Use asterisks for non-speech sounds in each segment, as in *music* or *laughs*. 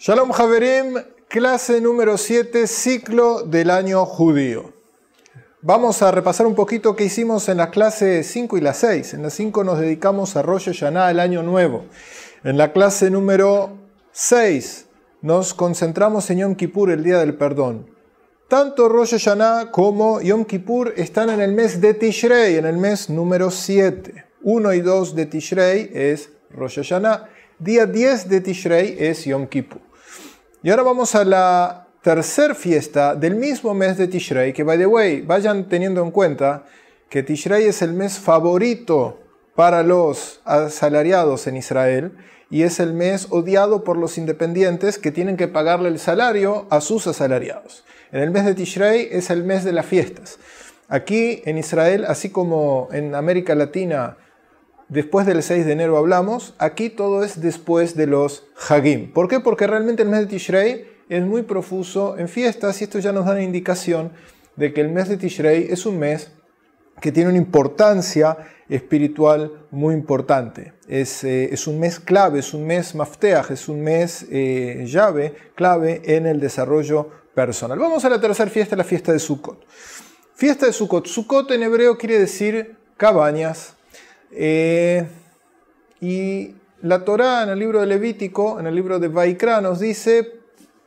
Shalom Haverim, clase número 7, ciclo del año judío. Vamos a repasar un poquito qué hicimos en las clases 5 y las 6. En las 5 nos dedicamos a Rosh Hashanah, el año nuevo. En la clase número 6 nos concentramos en Yom Kippur, el día del perdón. Tanto Rosh Hashanah como Yom Kippur están en el mes de Tishrei, en el mes número 7. 1 y 2 de Tishrei es Rosh Hashanah. Día 10 de Tishrei es Yom Kippur. Y ahora vamos a la tercera fiesta del mismo mes de Tishrei, que by the way, vayan teniendo en cuenta que Tishrei es el mes favorito para los asalariados en Israel y es el mes odiado por los independientes que tienen que pagarle el salario a sus asalariados. En el mes de Tishrei es el mes de las fiestas. Aquí en Israel, así como en América Latina, después del 6 de enero hablamos, aquí todo es después de los Hagim. ¿Por qué? Porque realmente el mes de Tishrei es muy profuso en fiestas y esto ya nos da una indicación de que el mes de Tishrei es un mes que tiene una importancia espiritual muy importante. Es, eh, un mes clave, es un mes mafteaj, es un mes eh, llave, clave en el desarrollo personal. Vamos a la tercera fiesta, la fiesta de Sukkot. Fiesta de Sukkot. Sukkot en hebreo quiere decir cabañas, eh, y la Torá en el libro de Levítico, en el libro de Vaikra, nos dice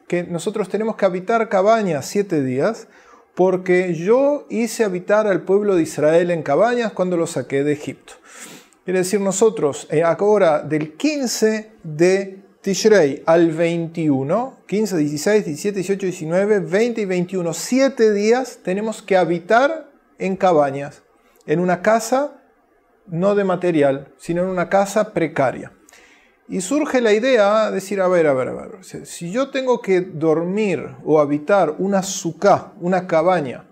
que nosotros tenemos que habitar cabañas siete días, porque yo hice habitar al pueblo de Israel en cabañas cuando lo saqué de Egipto. Quiere decir, nosotros eh, ahora del 15 de Tishrei al 21, 15, 16, 17, 18, 19, 20 y 21, siete días tenemos que habitar en cabañas, en una casa no de material, sino en una casa precaria. Y surge la idea de decir, a ver, a ver, a ver, si yo tengo que dormir o habitar una sucá, una cabaña,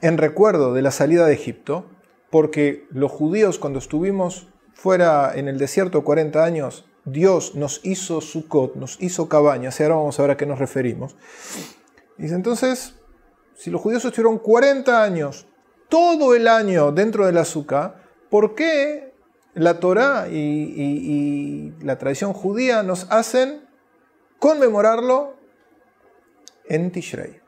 en recuerdo de la salida de Egipto, porque los judíos cuando estuvimos fuera en el desierto 40 años, Dios nos hizo sucot nos hizo cabaña, y ahora vamos a ver a qué nos referimos. Dice entonces, si los judíos estuvieron 40 años todo el año dentro del azúcar, ¿por qué la Torá y, la tradición judía nos hacen conmemorarlo en Tishrei?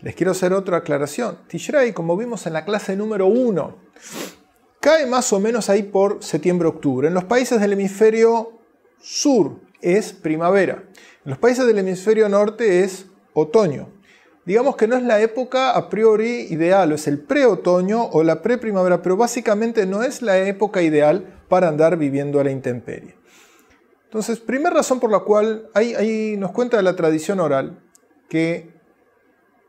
Les quiero hacer otra aclaración. Tishrei, como vimos en la clase número 1, cae más o menos ahí por septiembre-octubre. En los países del hemisferio sur es primavera. En los países del hemisferio norte es otoño digamos que no es la época a priori ideal, o es el pre-otoño o la pre-primavera, pero básicamente no es la época ideal para andar viviendo a la intemperie. Entonces, primera razón por la cual ahí, nos cuenta la tradición oral que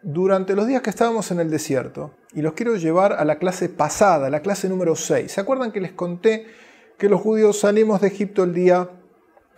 durante los días que estábamos en el desierto, y los quiero llevar a la clase pasada, la clase número 6, ¿se acuerdan que les conté que los judíos salimos de Egipto el día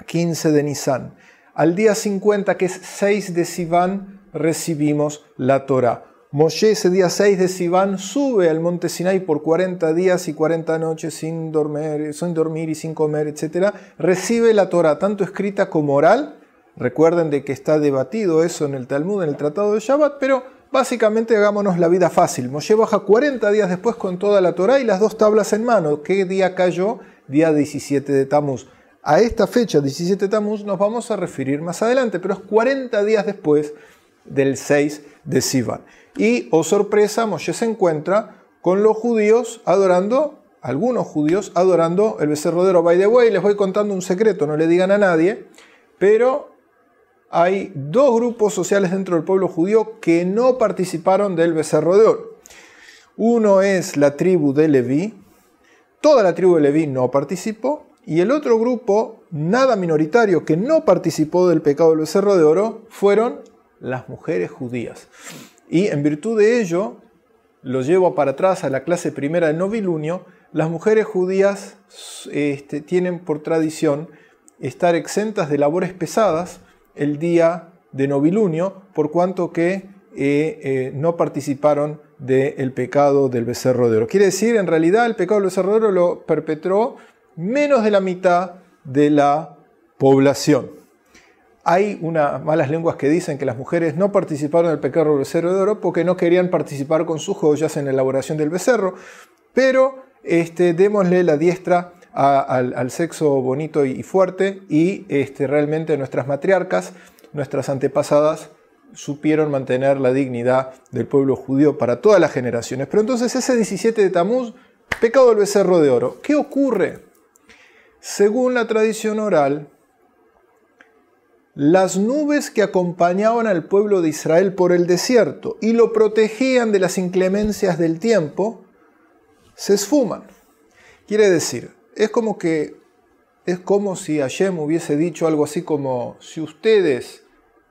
15 de Nisan? Al día 50, que es 6 de Sivan, recibimos la Torah... Moshe ese día 6 de Sivan sube al monte Sinai por 40 días y 40 noches sin dormir, sin dormir y sin comer, etc. Recibe la Torah, tanto escrita como oral. Recuerden de que está debatido eso en el Talmud, en el Tratado de Shabbat, pero básicamente hagámonos la vida fácil. Moshe baja 40 días después con toda la Torah y las dos tablas en mano. ¿Qué día cayó? Día 17 de Tamuz. A esta fecha, 17 de Tamuz, nos vamos a referir más adelante, pero es 40 días después del 6 de Sivan. Y, oh sorpresa, Moshe se encuentra con los judíos adorando, algunos judíos adorando el becerro de Oro. By the way, les voy contando un secreto, no le digan a nadie, pero hay dos grupos sociales dentro del pueblo judío que no participaron del becerro de oro. Uno es la tribu de Leví, toda la tribu de Leví no participó, y el otro grupo, nada minoritario, que no participó del pecado del becerro de oro, fueron las mujeres judías. Y en virtud de ello, lo llevo para atrás a la clase primera del novilunio, las mujeres judías este, tienen por tradición estar exentas de labores pesadas el día de novilunio, por cuanto que eh, eh, no participaron del pecado del becerro de oro. Quiere decir, en realidad, el pecado del becerro de oro lo perpetró menos de la mitad de la población. Hay unas malas lenguas que dicen que las mujeres no participaron del pecado del becerro de oro porque no querían participar con sus joyas en la elaboración del becerro, pero este, démosle la diestra al, sexo bonito y fuerte y este, realmente nuestras matriarcas, nuestras antepasadas, supieron mantener la dignidad del pueblo judío para todas las generaciones. Pero entonces ese 17 de Tamuz, pecado del becerro de oro, ¿qué ocurre? Según la tradición oral, las nubes que acompañaban al pueblo de Israel por el desierto y lo protegían de las inclemencias del tiempo, se esfuman. Quiere decir, es como que es como si Hashem hubiese dicho algo así como, si ustedes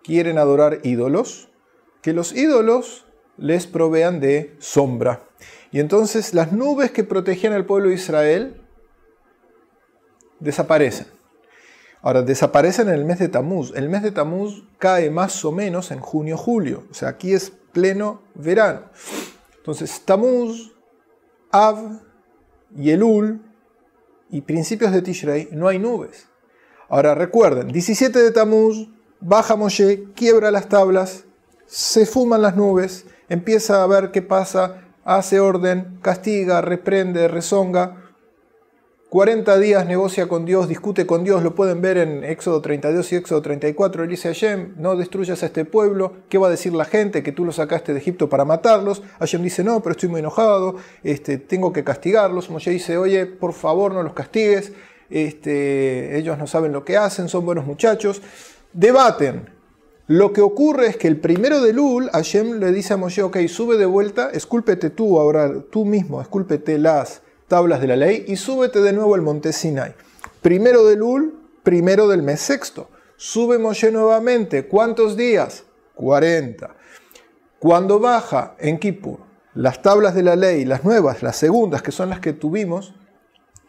quieren adorar ídolos, que los ídolos les provean de sombra. Y entonces las nubes que protegían al pueblo de Israel desaparecen. Ahora, desaparecen en el mes de Tamuz. El mes de Tamuz cae más o menos en junio-julio. O sea, aquí es pleno verano. Entonces, Tamuz, Av y y principios de Tishrei no hay nubes. Ahora recuerden, 17 de Tamuz, baja Moshe, quiebra las tablas, se fuman las nubes, empieza a ver qué pasa, hace orden, castiga, reprende, rezonga. 40 días negocia con Dios, discute con Dios, lo pueden ver en Éxodo 32 y Éxodo 34. Él dice a Hashem, no destruyas a este pueblo, ¿qué va a decir la gente? Que tú los sacaste de Egipto para matarlos. Hashem dice, no, pero estoy muy enojado, este, tengo que castigarlos. Moshe dice, oye, por favor no los castigues, este, ellos no saben lo que hacen, son buenos muchachos. Debaten. Lo que ocurre es que el primero de Lul, Hashem le dice a Moshe, ok, sube de vuelta, escúlpete tú ahora, tú mismo, escúlpete las tablas de la ley y súbete de nuevo al monte Sinai. Primero del Ul, primero del mes sexto. Sube Moshe nuevamente. ¿Cuántos días? 40. Cuando baja en Kippur, las tablas de la ley, las nuevas, las segundas, que son las que tuvimos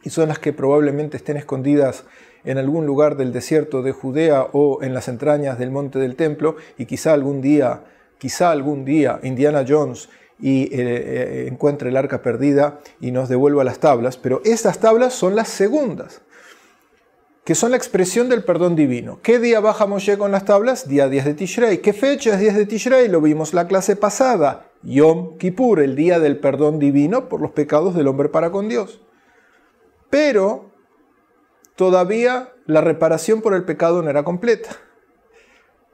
y son las que probablemente estén escondidas en algún lugar del desierto de Judea o en las entrañas del monte del templo y quizá algún día, quizá algún día Indiana Jones y eh, eh, eh, encuentre el arca perdida y nos devuelva las tablas, pero estas tablas son las segundas, que son la expresión del perdón divino. ¿Qué día bajamos ya con las tablas? Día 10 de Tishrei. ¿Qué fecha es 10 de Tishrei? Lo vimos la clase pasada, Yom Kippur, el día del perdón divino por los pecados del hombre para con Dios. Pero todavía la reparación por el pecado no era completa,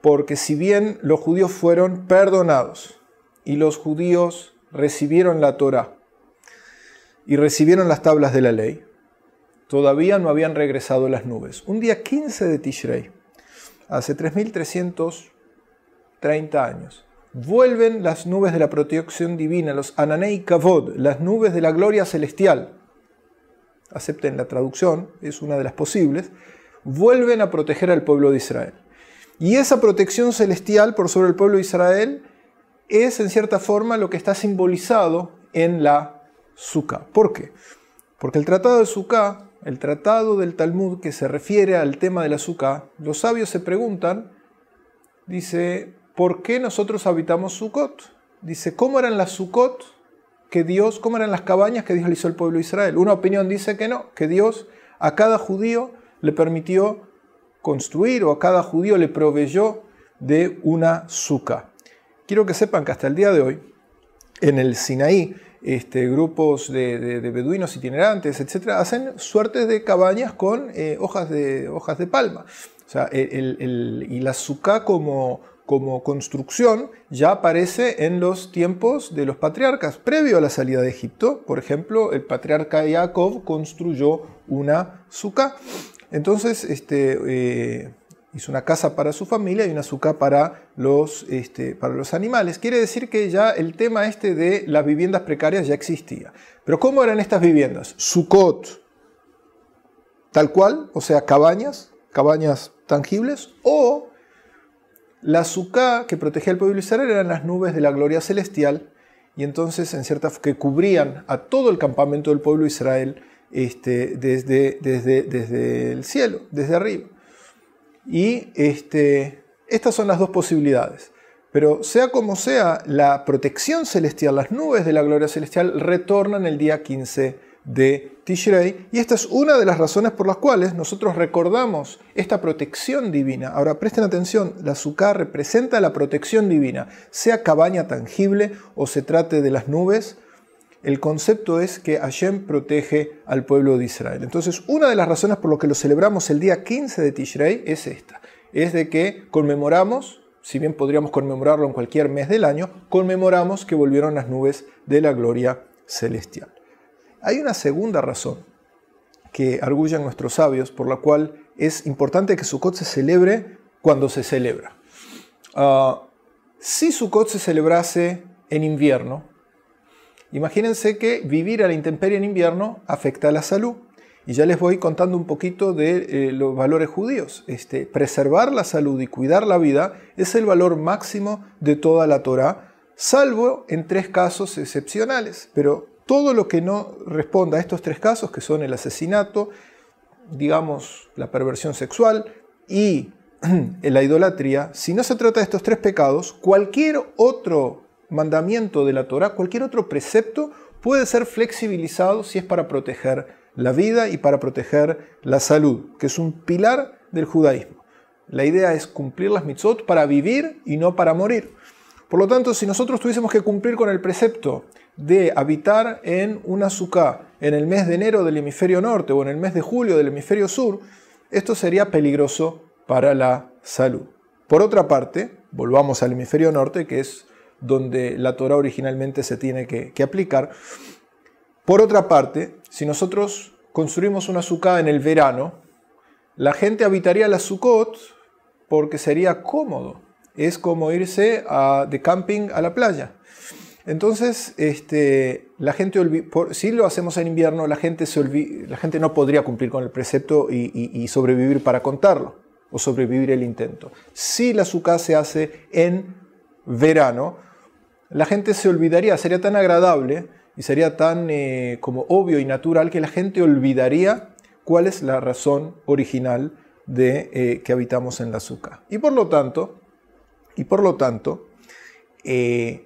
porque si bien los judíos fueron perdonados, y los judíos recibieron la Torá y recibieron las tablas de la ley, todavía no habían regresado las nubes. Un día 15 de Tishrei, hace 3330 años, vuelven las nubes de la protección divina, los Ananei Kavod, las nubes de la gloria celestial. Acepten la traducción, es una de las posibles. Vuelven a proteger al pueblo de Israel. Y esa protección celestial por sobre el pueblo de Israel es en cierta forma lo que está simbolizado en la Sukkah. ¿Por qué? Porque el tratado de Sukkah, el tratado del Talmud que se refiere al tema de la Sukkah, los sabios se preguntan, dice, ¿por qué nosotros habitamos Sukkot? Dice, ¿cómo eran las Sukkot que Dios, cómo eran las cabañas que Dios le hizo al pueblo de Israel? Una opinión dice que no, que Dios a cada judío le permitió construir o a cada judío le proveyó de una Sukkah. Quiero que sepan que hasta el día de hoy, en el Sinaí, este, grupos de, beduinos itinerantes, etcétera, hacen suertes de cabañas con eh, hojas, de, hojas de palma. sea, el, y la suca como, como construcción ya aparece en los tiempos de los patriarcas. Previo a la salida de Egipto, por ejemplo, el patriarca Jacob construyó una suca. Entonces, este, eh, hizo una casa para su familia y una suca para los, este, para los animales. Quiere decir que ya el tema este de las viviendas precarias ya existía. Pero ¿cómo eran estas viviendas? Sucot, tal cual, o sea, cabañas, cabañas tangibles, o la suca que protegía al pueblo israel eran las nubes de la gloria celestial y entonces en cierta que cubrían a todo el campamento del pueblo de Israel este, desde, desde, desde el cielo, desde arriba. Y este, estas son las dos posibilidades. Pero sea como sea, la protección celestial, las nubes de la gloria celestial retornan el día 15 de Tishrei. Y esta es una de las razones por las cuales nosotros recordamos esta protección divina. Ahora presten atención, la azúcar representa la protección divina, sea cabaña tangible o se trate de las nubes el concepto es que Hashem protege al pueblo de Israel. Entonces, una de las razones por lo que lo celebramos el día 15 de Tishrei es esta, es de que conmemoramos, si bien podríamos conmemorarlo en cualquier mes del año, conmemoramos que volvieron las nubes de la gloria celestial. Hay una segunda razón que arguyen nuestros sabios, por la cual es importante que Sukkot se celebre cuando se celebra. Ah, si Sukkot se celebrase en invierno, Imagínense que vivir a la intemperie en invierno afecta a la salud. Y ya les voy contando un poquito de eh, los valores judíos. Este, preservar la salud y cuidar la vida es el valor máximo de toda la Torá, salvo en tres casos excepcionales. Pero todo lo que no responda a estos tres casos, que son el asesinato, digamos, la perversión sexual y *clears throat* la idolatría, si no se trata de estos tres pecados, cualquier otro mandamiento de la Torá, cualquier otro precepto, puede ser flexibilizado si es para proteger la vida y para proteger la salud, que es un pilar del judaísmo. La idea es cumplir las mitzot para vivir y no para morir. Por lo tanto, si nosotros tuviésemos que cumplir con el precepto de habitar en una suká en el mes de enero del hemisferio norte o en el mes de julio del hemisferio sur, esto sería peligroso para la salud. Por otra parte, volvamos al hemisferio norte, que es donde la Torah originalmente se tiene que, aplicar. Por otra parte, si nosotros construimos una sukkah en el verano, la gente habitaría la sukkot porque sería cómodo. Es como irse de camping a la playa. Entonces, este, la gente, si lo hacemos en invierno, la gente, no podría cumplir con el precepto y, sobrevivir para contarlo o sobrevivir el intento. Si la sukkah se hace en verano, la gente se olvidaría, sería tan agradable y sería tan eh, como obvio y natural que la gente olvidaría cuál es la razón original de eh, que habitamos en la azúcar. Y por lo tanto, y por lo tanto, eh,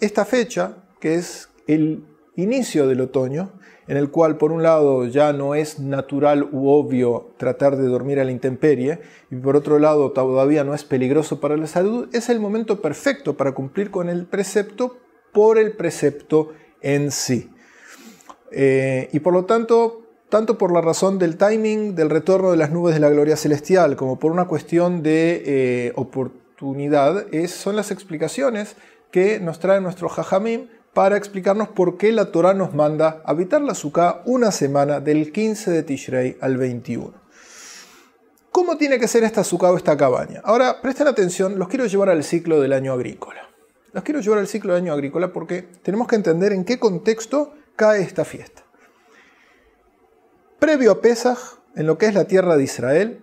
esta fecha, que es el inicio del otoño, en el cual por un lado ya no es natural u obvio tratar de dormir a la intemperie y por otro lado todavía no es peligroso para la salud, es el momento perfecto para cumplir con el precepto por el precepto en sí. Eh, y por lo tanto, tanto por la razón del timing del retorno de las nubes de la gloria celestial como por una cuestión de eh, oportunidad, son las explicaciones que nos trae nuestro Jajamim para explicarnos por qué la Torah nos manda habitar la Sucá una semana del 15 de Tishrei al 21. ¿Cómo tiene que ser esta Sukkah o esta cabaña? Ahora, presten atención, los quiero llevar al ciclo del año agrícola. Los quiero llevar al ciclo del año agrícola porque tenemos que entender en qué contexto cae esta fiesta. Previo a Pesaj, en lo que es la tierra de Israel,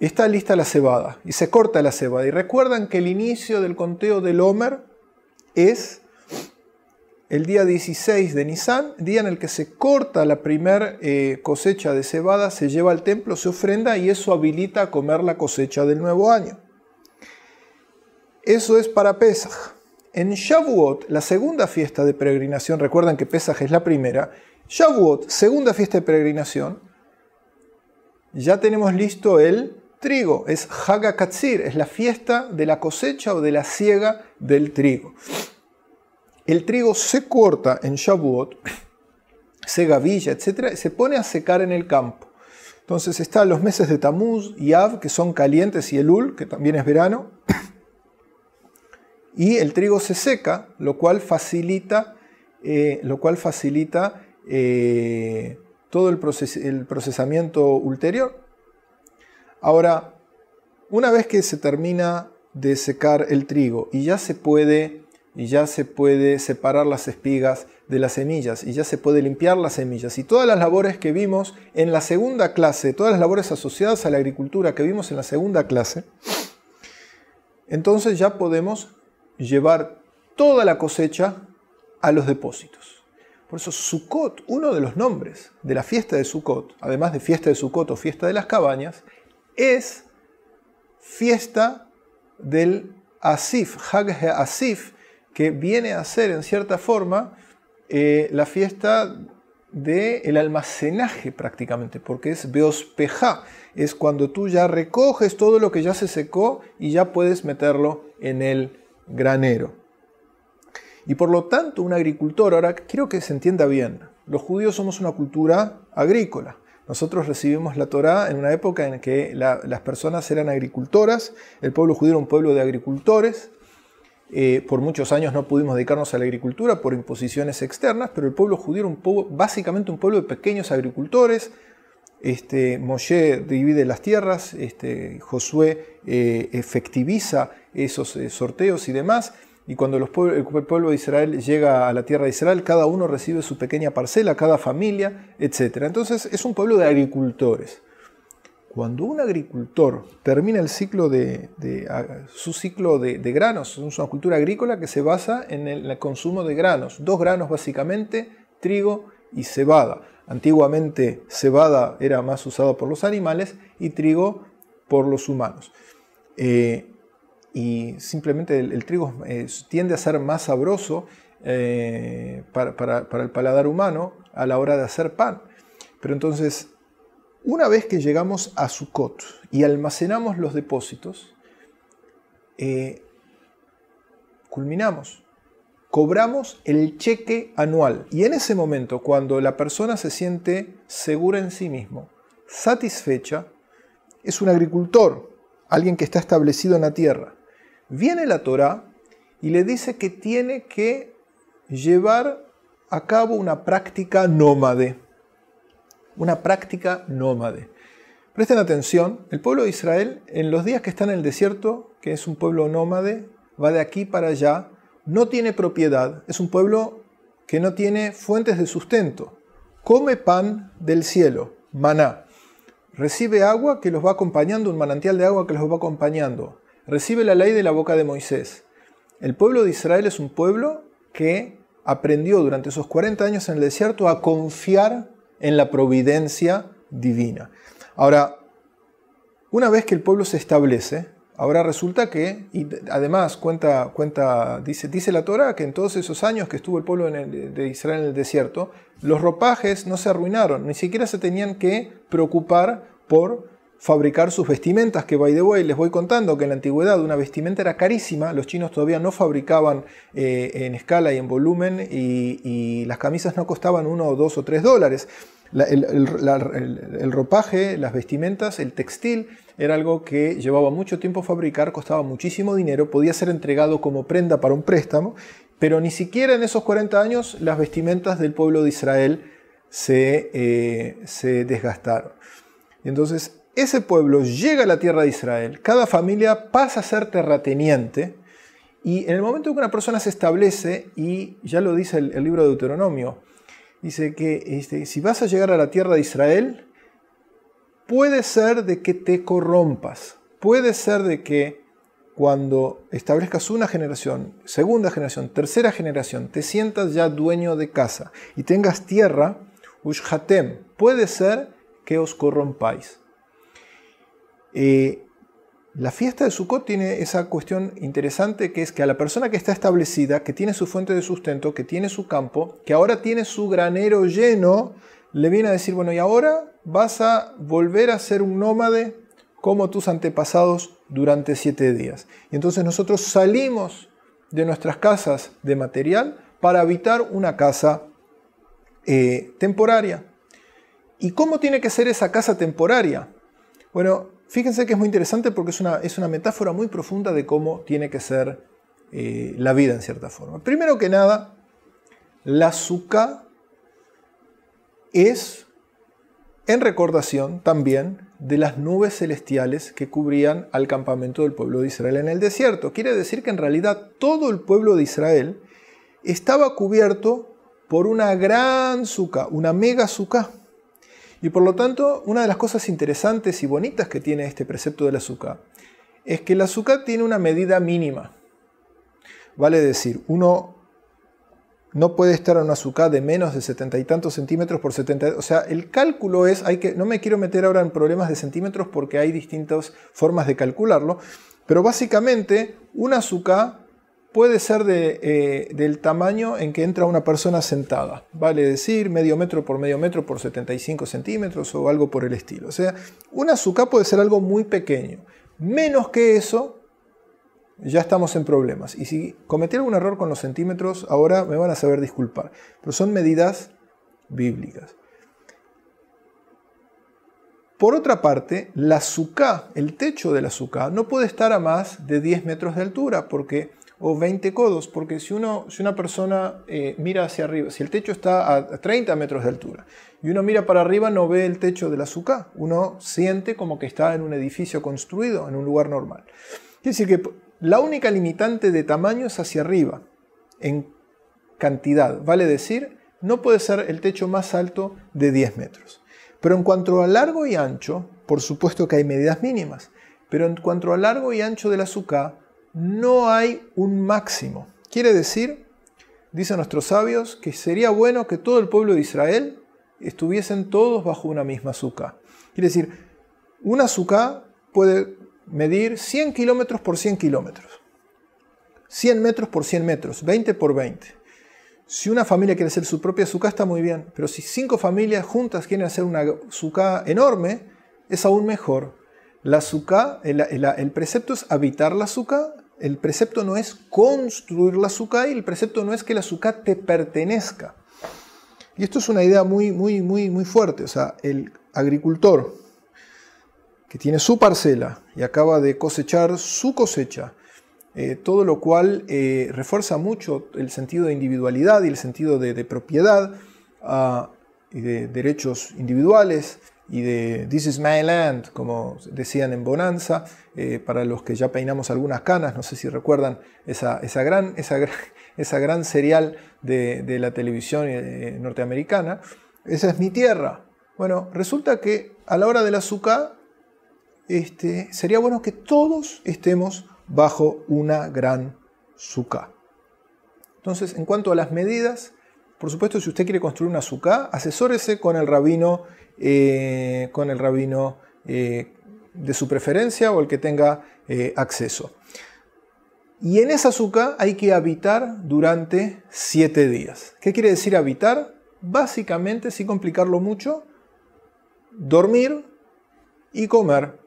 está lista la cebada y se corta la cebada. Y recuerdan que el inicio del conteo del Homer es el día 16 de Nisan, día en el que se corta la primera eh, cosecha de cebada, se lleva al templo, se ofrenda y eso habilita a comer la cosecha del nuevo año. Eso es para Pesaj. En Shavuot, la segunda fiesta de peregrinación, recuerdan que Pesaj es la primera, Shavuot, segunda fiesta de peregrinación, ya tenemos listo el trigo, es Hagakatsir, es la fiesta de la cosecha o de la siega del trigo. El trigo se corta en Shavuot, se gavilla, etc. se pone a secar en el campo. Entonces están los meses de Tamuz y Av, que son calientes, y el Ul, que también es verano. *coughs* Y el trigo se seca, lo cual facilita, eh, lo cual facilita eh, todo el, el procesamiento ulterior. Ahora, una vez que se termina de secar el trigo y ya se puede y ya se puede separar las espigas de las semillas y ya se puede limpiar las semillas. Y todas las labores que vimos en la segunda clase, todas las labores asociadas a la agricultura que vimos en la segunda clase, entonces ya podemos llevar toda la cosecha a los depósitos. Por eso Sukkot, uno de los nombres de la fiesta de Sukkot, además de fiesta de Sukkot o fiesta de las cabañas, es fiesta del Asif, Hag Asif, que viene a ser en cierta forma eh, la fiesta del el almacenaje prácticamente, porque es beospeja, es cuando tú ya recoges todo lo que ya se secó y ya puedes meterlo en el granero. Y por lo tanto, un agricultor, ahora quiero que se entienda bien, los judíos somos una cultura agrícola. Nosotros recibimos la Torá en una época en que las personas eran agricultoras, el pueblo judío era un pueblo de agricultores, eh, por muchos años no pudimos dedicarnos a la agricultura por imposiciones externas, pero el pueblo judío era básicamente un pueblo de pequeños agricultores. Este, Moshe divide las tierras, este, Josué eh, efectiviza esos eh, sorteos y demás. Y cuando el pueblo de Israel llega a la tierra de Israel, cada uno recibe su pequeña parcela, cada familia, etc. Entonces es un pueblo de agricultores. Cuando un agricultor termina el ciclo de, su ciclo de, granos, es una cultura agrícola que se basa en el, consumo de granos, dos granos básicamente, trigo y cebada. Antiguamente cebada era más usada por los animales y trigo por los humanos. Eh, y simplemente el, trigo eh, tiende a ser más sabroso eh, para, para, el paladar humano a la hora de hacer pan. Pero entonces una vez que llegamos a Sukkot y almacenamos los depósitos, eh, culminamos, cobramos el cheque anual. Y en ese momento, cuando la persona se siente segura en sí mismo, satisfecha, es un agricultor, alguien que está establecido en la tierra. Viene la Torá y le dice que tiene que llevar a cabo una práctica nómade una práctica nómade. Presten atención, el pueblo de Israel en los días que está en el desierto, que es un pueblo nómade, va de aquí para allá, no tiene propiedad, es un pueblo que no tiene fuentes de sustento, come pan del cielo, maná, recibe agua que los va acompañando, un manantial de agua que los va acompañando, recibe la ley de la boca de Moisés. El pueblo de Israel es un pueblo que aprendió durante esos 40 años en el desierto a confiar en la providencia divina. Ahora, una vez que el pueblo se establece, ahora resulta que, y además cuenta, cuenta dice, dice la Torah que en todos esos años que estuvo el pueblo de Israel en el desierto, los ropajes no se arruinaron, ni siquiera se tenían que preocupar por fabricar sus vestimentas, que by the way les voy contando que en la antigüedad una vestimenta era carísima, los chinos todavía no fabricaban eh, en escala y en volumen y, las camisas no costaban uno o dos o tres dólares. el, ropaje, las vestimentas, el textil era algo que llevaba mucho tiempo fabricar, costaba muchísimo dinero, podía ser entregado como prenda para un préstamo, pero ni siquiera en esos 40 años las vestimentas del pueblo de Israel se, eh, se desgastaron. Entonces, ese pueblo llega a la tierra de Israel, cada familia pasa a ser terrateniente, y en el momento en que una persona se establece, y ya lo dice el, libro de Deuteronomio, dice que este, si vas a llegar a la tierra de Israel, puede ser de que te corrompas, puede ser de que cuando establezcas una generación, segunda generación, tercera generación, te sientas ya dueño de casa y tengas tierra, puede ser que os corrompáis. Eh, la fiesta de Sukkot tiene esa cuestión interesante que es que a la persona que está establecida, que tiene su fuente de sustento, que tiene su campo, que ahora tiene su granero lleno, le viene a decir, bueno, y ahora vas a volver a ser un nómade como tus antepasados durante siete días. Y entonces nosotros salimos de nuestras casas de material para habitar una casa eh, temporaria. ¿Y cómo tiene que ser esa casa temporaria? Bueno, Fíjense que es muy interesante porque es una, metáfora muy profunda de cómo tiene que ser eh, la vida en cierta forma. Primero que nada, la suka es en recordación también de las nubes celestiales que cubrían al campamento del pueblo de Israel en el desierto. Quiere decir que en realidad todo el pueblo de Israel estaba cubierto por una gran suka, una mega suka. Y por lo tanto, una de las cosas interesantes y bonitas que tiene este precepto del azúcar es que el azúcar tiene una medida mínima. Vale decir, uno no puede estar en un azúcar de menos de setenta y tantos centímetros por 70. O sea, el cálculo es, hay que, no me quiero meter ahora en problemas de centímetros porque hay distintas formas de calcularlo, pero básicamente un azúcar puede ser eh, del tamaño en que entra una persona sentada, vale decir medio metro por medio metro por 75 centímetros o algo por el estilo. O sea, un azúcar puede ser algo muy pequeño. Menos que eso, ya estamos en problemas. Y si cometí algún error con los centímetros, ahora me van a saber disculpar. Pero son medidas bíblicas. Por otra parte, la azúcar, el techo de la azúcar, no puede estar a más de 10 metros de altura porque o 20 codos, porque si, uno, si una persona eh, mira hacia arriba, si el techo está a 30 metros de altura y uno mira para arriba no ve el techo del azúcar, uno siente como que está en un edificio construido, en un lugar normal. Quiere decir que la única limitante de tamaño es hacia arriba, en cantidad, vale decir, no puede ser el techo más alto de 10 metros. Pero en cuanto a largo y ancho, por supuesto que hay medidas mínimas, pero en cuanto a largo y ancho del azúcar, no hay un máximo. Quiere decir, dicen nuestros sabios, que sería bueno que todo el pueblo de Israel estuviesen todos bajo una misma suca. Quiere decir, una suca puede medir 100 kilómetros por 100 kilómetros, 100 metros por 100 metros, 20 por 20. Si una familia quiere hacer su propia suca está muy bien, pero si cinco familias juntas quieren hacer una suca enorme, es aún mejor. La suca, el, precepto es habitar la suca. El precepto no es construir la azúcar y el precepto no es que la azúcar te pertenezca. Y esto es una idea muy, muy, muy, muy fuerte. O sea, el agricultor que tiene su parcela y acaba de cosechar su cosecha, eh, todo lo cual eh, refuerza mucho el sentido de individualidad y el sentido de, propiedad ah, y de derechos individuales y de This is my land, como decían en Bonanza, eh, para los que ya peinamos algunas canas, no sé si recuerdan esa, esa, gran, esa, gran, *laughs* serial de, la televisión eh, norteamericana, esa es mi tierra. Bueno, resulta que a la hora del azúcar este, sería bueno que todos estemos bajo una gran suká. Entonces, en cuanto a las medidas, por supuesto, si usted quiere construir una suká, asesórese con el rabino eh, con el rabino eh, de su preferencia o el que tenga eh, acceso. Y en esa azúcar hay que habitar durante siete días. ¿Qué quiere decir habitar? Básicamente, sin complicarlo mucho, dormir y comer.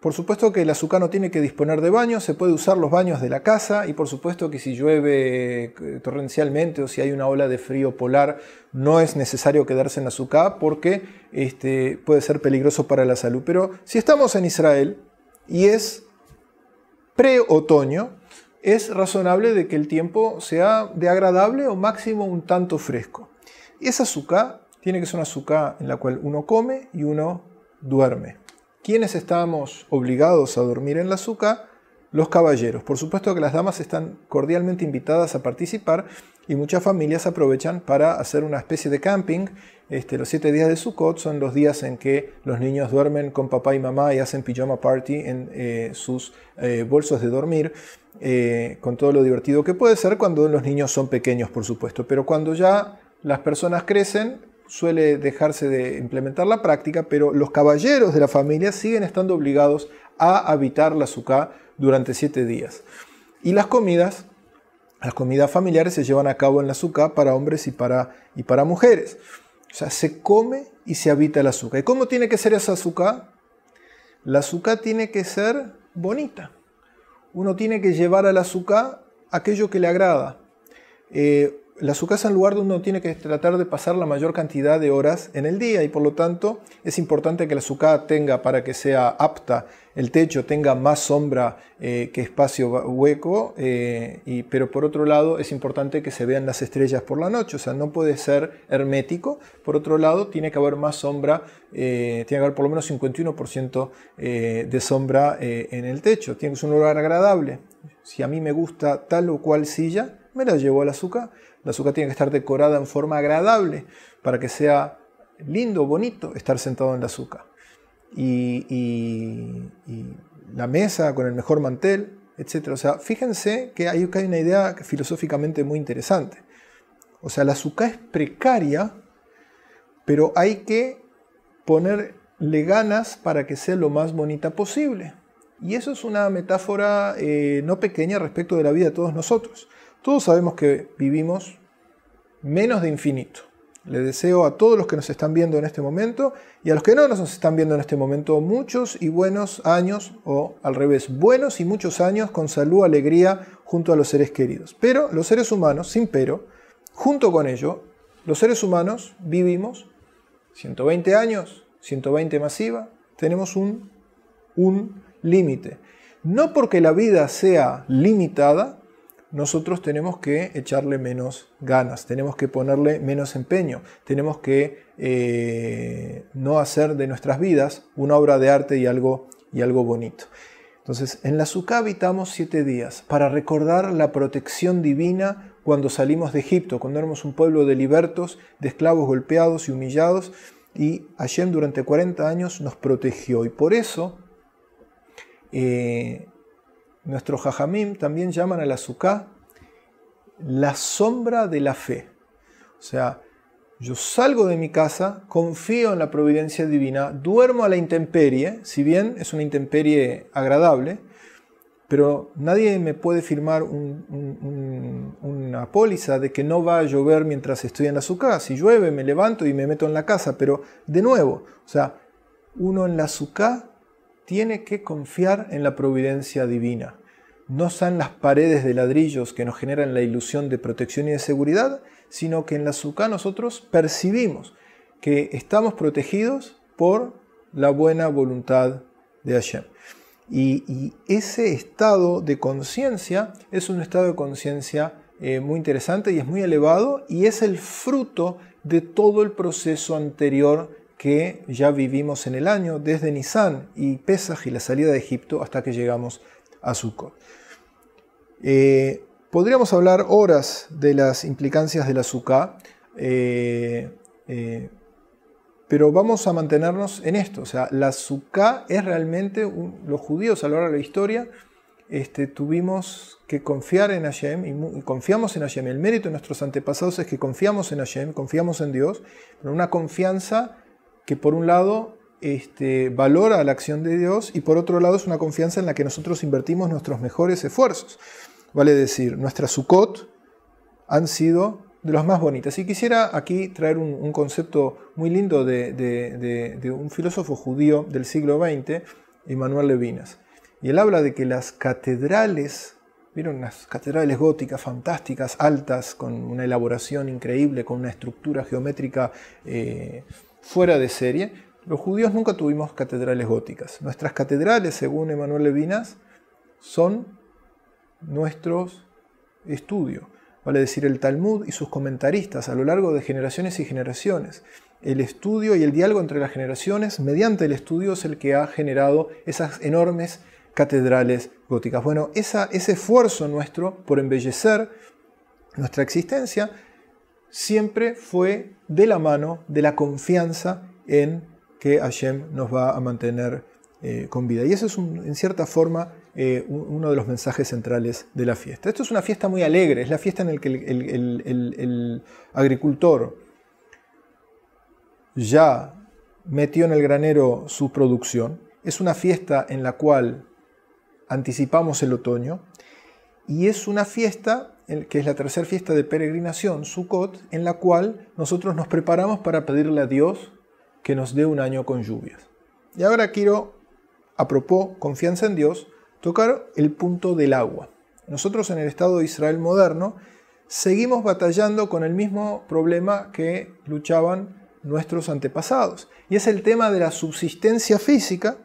Por supuesto que el azúcar no tiene que disponer de baños, se puede usar los baños de la casa y por supuesto que si llueve eh, torrencialmente o si hay una ola de frío polar no es necesario quedarse en azúcar porque este, puede ser peligroso para la salud. Pero si estamos en Israel y es pre-otoño, es razonable de que el tiempo sea de agradable o máximo un tanto fresco. Y esa azúcar tiene que ser una azúcar en la cual uno come y uno duerme. ¿Quiénes estamos obligados a dormir en la azúcar? Los caballeros. Por supuesto que las damas están cordialmente invitadas a participar y muchas familias aprovechan para hacer una especie de camping. Este, los siete días de Sukkot son los días en que los niños duermen con papá y mamá y hacen pijama party en eh, sus eh, bolsos de dormir, eh, con todo lo divertido que puede ser cuando los niños son pequeños, por supuesto. Pero cuando ya las personas crecen, suele dejarse de implementar la práctica, pero los caballeros de la familia siguen estando obligados a habitar la suka durante siete días. Y las comidas, las comidas familiares se llevan a cabo en la suka para hombres y para, y para mujeres. O sea, se come y se habita la azúcar ¿Y cómo tiene que ser esa suka? La suka tiene que ser bonita. Uno tiene que llevar a la suka aquello que le agrada. Eh, la, su casa es el lugar donde uno tiene que tratar de pasar la mayor cantidad de horas en el día y por lo tanto es importante que la casa tenga para que sea apta, el techo tenga más sombra eh, que espacio hueco, eh, pero por otro lado es importante que se vean las estrellas por la noche, o sea, no puede ser hermético, por otro lado tiene que haber más sombra, eh, tiene que haber por lo menos 51% de sombra en el techo, tiene que ser un lugar agradable. Si a mí me gusta tal o cual silla, me la llevo a la azúcar la azúcar tiene que estar decorada en forma agradable para que sea lindo, bonito estar sentado en la azúcar. Y, la mesa con el mejor mantel, etc. O sea, fíjense que hay una idea filosóficamente muy interesante. O sea, la azúcar es precaria, pero hay que ponerle ganas para que sea lo más bonita posible. Y eso es una metáfora eh, no pequeña respecto de la vida de todos nosotros. Todos sabemos que vivimos menos de infinito. Le deseo a todos los que nos están viendo en este momento y a los que no nos están viendo en este momento muchos y buenos años, o al revés, buenos y muchos años con salud, alegría junto a los seres queridos. Pero los seres humanos, sin pero, junto con ello, los seres humanos vivimos 120 años, 120 masiva, tenemos un, un límite. No porque la vida sea limitada, nosotros tenemos que echarle menos ganas, tenemos que ponerle menos empeño, tenemos que eh, no hacer de nuestras vidas una obra de arte y algo, y algo bonito. Entonces, en la Sukkah habitamos siete días para recordar la protección divina cuando salimos de Egipto, cuando éramos un pueblo de libertos, de esclavos golpeados y humillados, y Hashem durante 40 años nos protegió. Y por eso eh, nuestro jajamim también llaman a la suká la sombra de la fe. O sea, yo salgo de mi casa, confío en la providencia divina, duermo a la intemperie, si bien es una intemperie agradable, pero nadie me puede firmar una póliza de que no va a llover mientras estoy en la suká. Si llueve, me levanto y me meto en la casa, pero de nuevo, o sea, uno en la suká tiene que confiar en la providencia divina. No son las paredes de ladrillos que nos generan la ilusión de protección y de seguridad, sino que en la suca nosotros percibimos que estamos protegidos por la buena voluntad de Hashem. Y, ese estado de conciencia es un estado de conciencia eh, muy interesante y es muy elevado y es el fruto de todo el proceso anterior que ya vivimos en el año, desde Nissan y Pesaj y la salida de Egipto hasta que llegamos a Sukkot. Eh, podríamos hablar horas de las implicancias de la Sukkah, eh, eh, pero vamos a mantenernos en esto. O sea, la Sukkah es realmente, los judíos a lo largo de la historia, este, tuvimos que confiar en Hashem y, confiamos en Hashem. El mérito de nuestros antepasados es que confiamos en Hashem, confiamos en Dios, pero una confianza que por un lado este, valora la acción de Dios y por otro lado es una confianza en la que nosotros invertimos nuestros mejores esfuerzos. Vale decir, nuestras Sukkot han sido de las más bonitas. Y quisiera aquí traer un, concepto muy lindo de, un filósofo judío del siglo XX, Emmanuel Levinas. Y él habla de que las catedrales, vieron las catedrales góticas fantásticas, altas, con una elaboración increíble, con una estructura geométrica... Eh, fuera de serie, los judíos nunca tuvimos catedrales góticas. Nuestras catedrales, según Emanuel Levinas, son nuestros estudio. Vale decir, el Talmud y sus comentaristas a lo largo de generaciones y generaciones. El estudio y el diálogo entre las generaciones mediante el estudio es el que ha generado esas enormes catedrales góticas. Bueno, ese esfuerzo nuestro por embellecer nuestra existencia siempre fue de la mano de la confianza en que Hashem nos va a mantener eh, con vida. Y eso es en cierta forma eh, uno de los mensajes centrales de la fiesta. Esto es una fiesta muy alegre, es la fiesta en la que el agricultor ya metió en el granero su producción. Es una fiesta en la cual anticipamos el otoño y es una fiesta que es la tercera fiesta de peregrinación, Sukkot, en la cual nosotros nos preparamos para pedirle a Dios que nos dé un año con lluvias. Y ahora quiero, a propósito, confianza en Dios, tocar el punto del agua. Nosotros en el Estado de Israel moderno seguimos batallando con el mismo problema que luchaban nuestros antepasados, y es el tema de la subsistencia física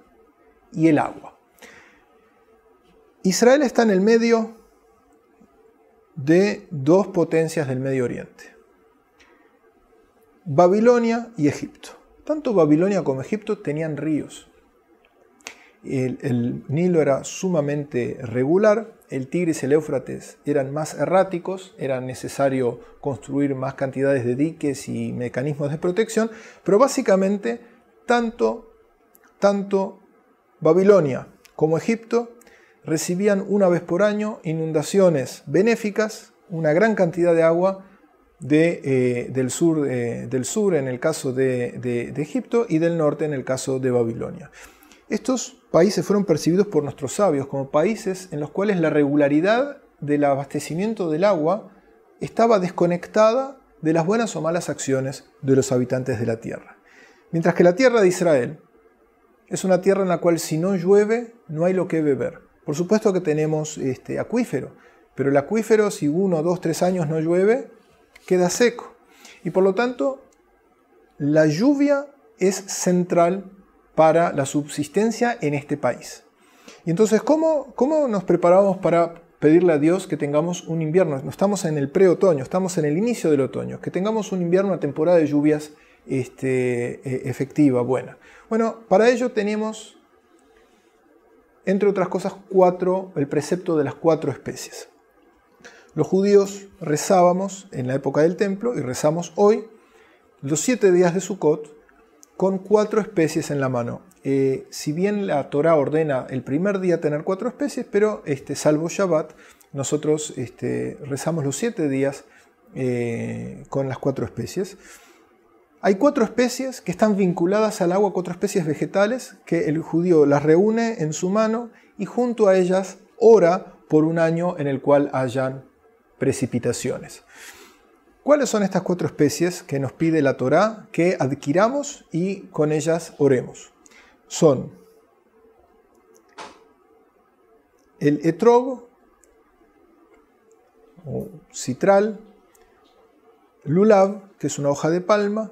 y el agua. Israel está en el medio de dos potencias del Medio Oriente, Babilonia y Egipto. Tanto Babilonia como Egipto tenían ríos. El, Nilo era sumamente regular, el Tigris y el Éufrates eran más erráticos, era necesario construir más cantidades de diques y mecanismos de protección, pero básicamente tanto, tanto Babilonia como Egipto recibían una vez por año inundaciones benéficas, una gran cantidad de agua eh, eh, del, sur, en el caso de, de, Egipto y del norte en el caso de Babilonia. Estos países fueron percibidos por nuestros sabios como países en los cuales la regularidad del abastecimiento del agua estaba desconectada de las buenas o malas acciones de los habitantes de la tierra. Mientras que la tierra de Israel es una tierra en la cual si no llueve no hay lo que beber. Por supuesto que tenemos este, acuífero, pero el acuífero si uno, dos, tres años no llueve, queda seco. Y por lo tanto, la lluvia es central para la subsistencia en este país. Y entonces, ¿cómo, nos preparamos para pedirle a Dios que tengamos un invierno? No estamos en el pre-otoño, estamos en el inicio del otoño, que tengamos un invierno, una temporada de lluvias este, e-, efectiva, buena. Bueno, para ello tenemos entre otras cosas, cuatro, el precepto de las cuatro especies. Los judíos rezábamos en la época del templo y rezamos hoy los siete días de Sukkot con cuatro especies en la mano. Eh, si bien la Torah ordena el primer día tener cuatro especies, pero este, salvo Shabbat, nosotros este, rezamos los siete días eh, con las cuatro especies. Hay cuatro especies que están vinculadas al agua, cuatro especies vegetales que el judío las reúne en su mano y junto a ellas ora por un año en el cual hayan precipitaciones. ¿Cuáles son estas cuatro especies que nos pide la Torá que adquiramos y con ellas oremos? Son el etrog, o citral, lulav, que es una hoja de palma,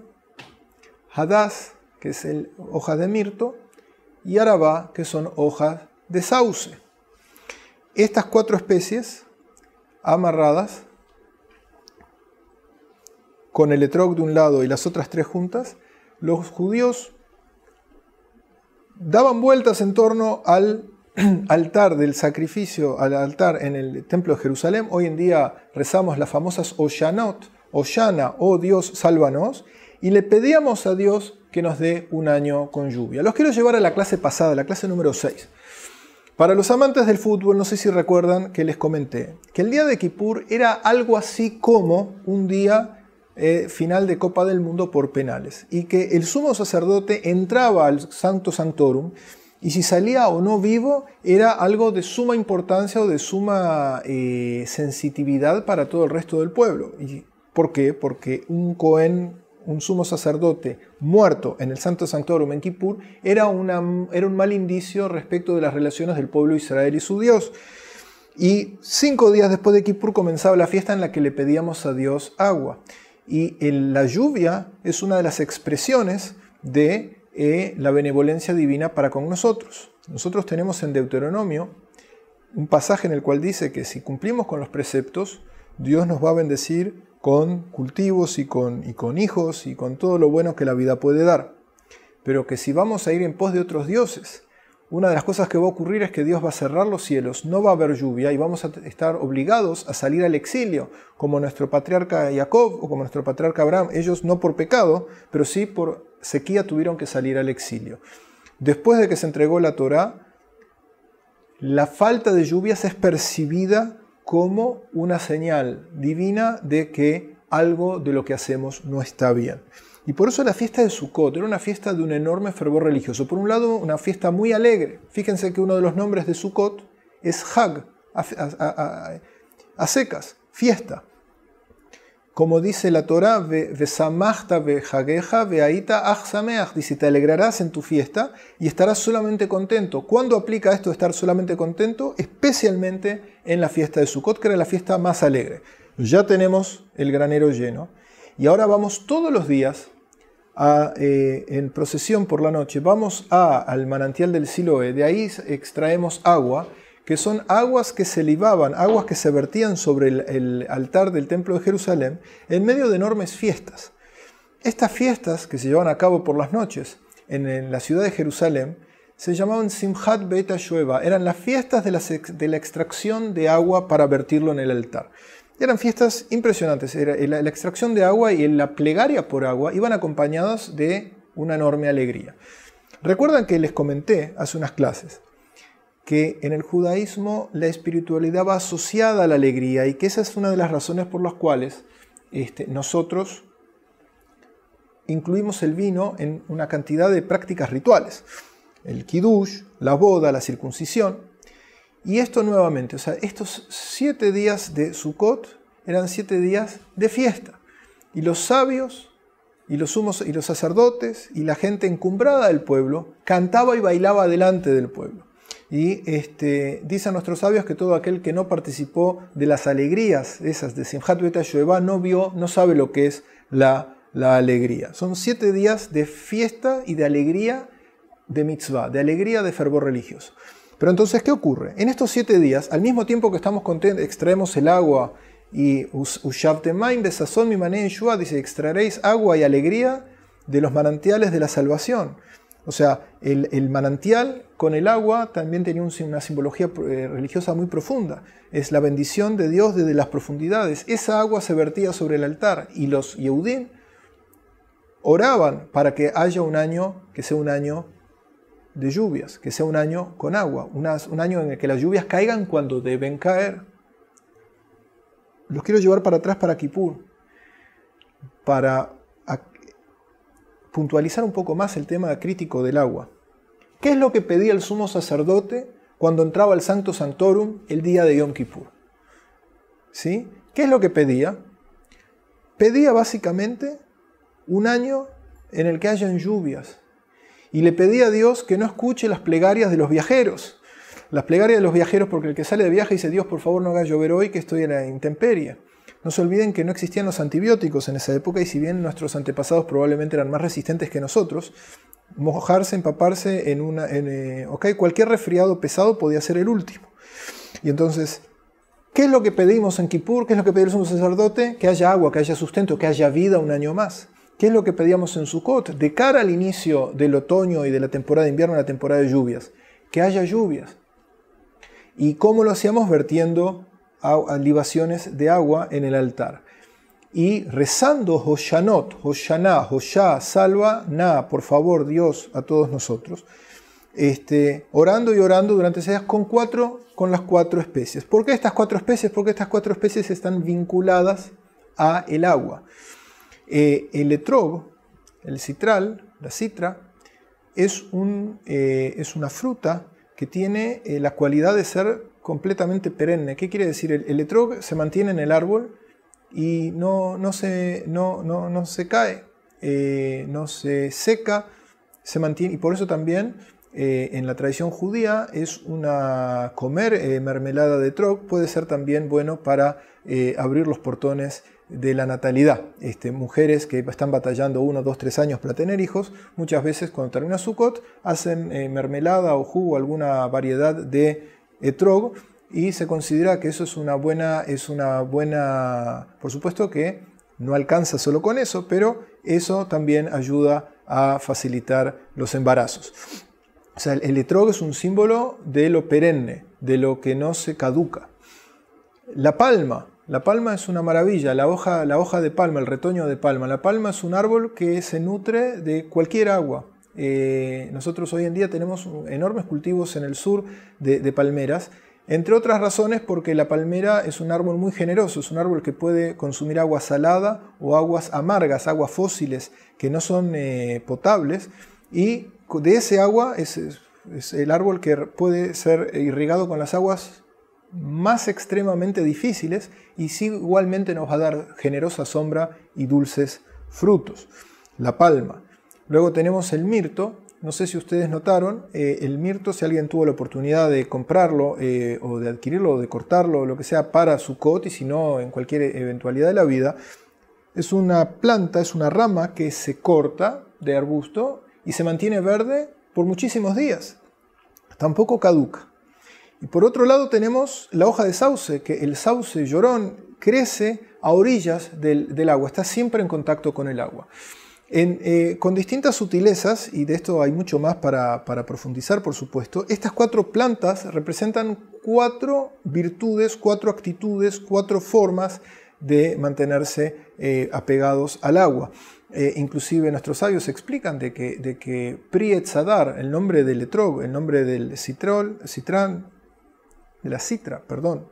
Hadas, que es el, hoja de mirto, y Arabá, que son hojas de sauce. Estas cuatro especies amarradas con el etrog de un lado y las otras tres juntas, los judíos daban vueltas en torno al *clears throat* altar del sacrificio, al altar en el templo de Jerusalén. Hoy en día rezamos las famosas Oshanot, Oshana, oh Dios, sálvanos y le pedíamos a Dios que nos dé un año con lluvia. Los quiero llevar a la clase pasada, la clase número 6. Para los amantes del fútbol, no sé si recuerdan que les comenté que el día de Kippur era algo así como un día eh, final de Copa del Mundo por penales y que el sumo sacerdote entraba al Santo Sanctorum y si salía o no vivo era algo de suma importancia o de suma eh, sensitividad para todo el resto del pueblo. ¿Y ¿Por qué? Porque un Cohen un sumo sacerdote muerto en el Santo Sanctorum en Kippur era, un mal indicio respecto de las relaciones del pueblo israelí y su Dios. Y cinco días después de Kippur comenzaba la fiesta en la que le pedíamos a Dios agua. Y la lluvia es una de las expresiones de eh, la benevolencia divina para con nosotros. Nosotros tenemos en Deuteronomio un pasaje en el cual dice que si cumplimos con los preceptos, Dios nos va a bendecir con cultivos y con, hijos y con todo lo bueno que la vida puede dar. Pero que si vamos a ir en pos de otros dioses, una de las cosas que va a ocurrir es que Dios va a cerrar los cielos, no va a haber lluvia y vamos a estar obligados a salir al exilio, como nuestro patriarca Jacob o como nuestro patriarca Abraham. Ellos no por pecado, pero sí por sequía tuvieron que salir al exilio. Después de que se entregó la Torá, la falta de lluvias es percibida como una señal divina de que algo de lo que hacemos no está bien. Y por eso la fiesta de Sukkot era una fiesta de un enorme fervor religioso. Por un lado, una fiesta muy alegre. Fíjense que uno de los nombres de Sukkot es Hag, a, a secas, fiesta. Como dice la Torah, dice, te alegrarás en tu fiesta y estarás solamente contento. ¿Cuándo aplica esto de estar solamente contento? Especialmente en la fiesta de Sukkot, que era la fiesta más alegre. Ya tenemos el granero lleno y ahora vamos todos los días eh, en procesión por la noche, vamos al manantial del Siloe, de ahí extraemos agua que son aguas que se libaban, aguas que se vertían sobre el, altar del templo de Jerusalén en medio de enormes fiestas. Estas fiestas que se llevaban a cabo por las noches en, la ciudad de Jerusalén se llamaban Simchat Beit Ashueva, eran las fiestas de la, extracción de agua para vertirlo en el altar. Eran fiestas impresionantes, la, la extracción de agua y la plegaria por agua iban acompañadas de una enorme alegría. Recuerdan que les comenté hace unas clases que en el judaísmo la espiritualidad va asociada a la alegría y que esa es una de las razones por las cuales este, nosotros incluimos el vino en una cantidad de prácticas rituales. El kiddush, la boda, la circuncisión. Y esto nuevamente, o sea, estos siete días de Sukkot eran siete días de fiesta. Y los sabios y los sumos y los sacerdotes y la gente encumbrada del pueblo cantaba y bailaba delante del pueblo. Y este, dice a nuestros sabios que todo aquel que no participó de las alegrías esas de Simchat Betayueva no vio, no sabe lo que es la, alegría. Son siete días de fiesta y de alegría de mitzvah, de alegría de fervor religioso. Pero entonces, ¿qué ocurre? En estos siete días, al mismo tiempo que estamos contentos, extraemos el agua y de de mi mané Shua dice, extraeréis agua y alegría de los manantiales de la salvación. O sea, el, manantial con el agua también tenía una simbología eh, religiosa muy profunda. Es la bendición de Dios desde las profundidades. Esa agua se vertía sobre el altar y los yeudín oraban para que haya un año que sea un año de lluvias, que sea un año con agua, un año en el que las lluvias caigan cuando deben caer. Los quiero llevar para atrás para Kipur, para puntualizar un poco más el tema crítico del agua. ¿Qué es lo que pedía el sumo sacerdote cuando entraba al Santo Santorum el día de Yom Kippur? ¿Sí? ¿Qué es lo que pedía? Pedía básicamente un año en el que hayan lluvias. Y le pedía a Dios que no escuche las plegarias de los viajeros. Las plegarias de los viajeros porque el que sale de viaje dice, Dios, por favor no haga llover hoy que estoy en la intemperie. No se olviden que no existían los antibióticos en esa época y si bien nuestros antepasados probablemente eran más resistentes que nosotros, mojarse, empaparse en una... En, eh, cualquier resfriado pesado podía ser el último. Y entonces, ¿qué es lo que pedimos en Kippur? ¿Qué es lo que pedía el sumo sacerdote? Que haya agua, que haya sustento, que haya vida un año más. ¿Qué es lo que pedíamos en Sukkot? De cara al inicio del otoño y de la temporada de invierno, la temporada de lluvias. Que haya lluvias. ¿Y cómo lo hacíamos? Vertiendo libaciones de agua en el altar. Y rezando Hoshanot, Hoshaná, Hoshá, salva, na, por favor Dios a todos nosotros. Este, orando y orando durante seis días con cuatro, con las cuatro especies. ¿Por qué estas cuatro especies? Porque estas cuatro especies están vinculadas a el agua. Eh, el etrog, el citral, la citra, es, un, eh, es una fruta que tiene eh, la cualidad de ser completamente perenne. ¿Qué quiere decir? El, etrog se mantiene en el árbol y no, no, se, no, no, se cae, eh, no se seca, se mantiene, y por eso también eh, en la tradición judía es una comer eh, mermelada de etrog puede ser también bueno para abrir los portones de la natalidad. Este, mujeres que están batallando uno, dos, tres años para tener hijos, muchas veces cuando termina cot, hacen mermelada o jugo, alguna variedad de y se considera que eso es una buena, es una buena, por supuesto que no alcanza solo con eso, pero eso también ayuda a facilitar los embarazos. O sea, el etrog es un símbolo de lo perenne, de lo que no se caduca. La palma, la palma es una maravilla, la hoja, la hoja de palma, el retoño de palma. La palma es un árbol que se nutre de cualquier agua, eh, nosotros hoy en día tenemos enormes cultivos en el sur de, palmeras, entre otras razones porque la palmera es un árbol muy generoso, es un árbol que puede consumir agua salada o aguas amargas, aguas fósiles que no son eh, potables y de ese agua es, es, el árbol que puede ser irrigado con las aguas más extremadamente difíciles y sí, igualmente nos va a dar generosa sombra y dulces frutos. La palma. Luego tenemos el mirto. No sé si ustedes notaron, eh, el mirto, si alguien tuvo la oportunidad de comprarlo eh, o de adquirirlo o de cortarlo o lo que sea para su cote y si no, en cualquier eventualidad de la vida, es una planta, es una rama que se corta de arbusto y se mantiene verde por muchísimos días. Tampoco caduca. Y por otro lado tenemos la hoja de sauce, que el sauce llorón crece a orillas del agua, está siempre en contacto con el agua. Eh, con distintas sutilezas, y de esto hay mucho más para, profundizar, por supuesto, estas cuatro plantas representan cuatro virtudes, cuatro actitudes, cuatro formas de mantenerse eh, apegados al agua. Eh, inclusive nuestros sabios explican de que, de el nombre del etrog, el nombre del citrol, citrán, de la citra, perdón,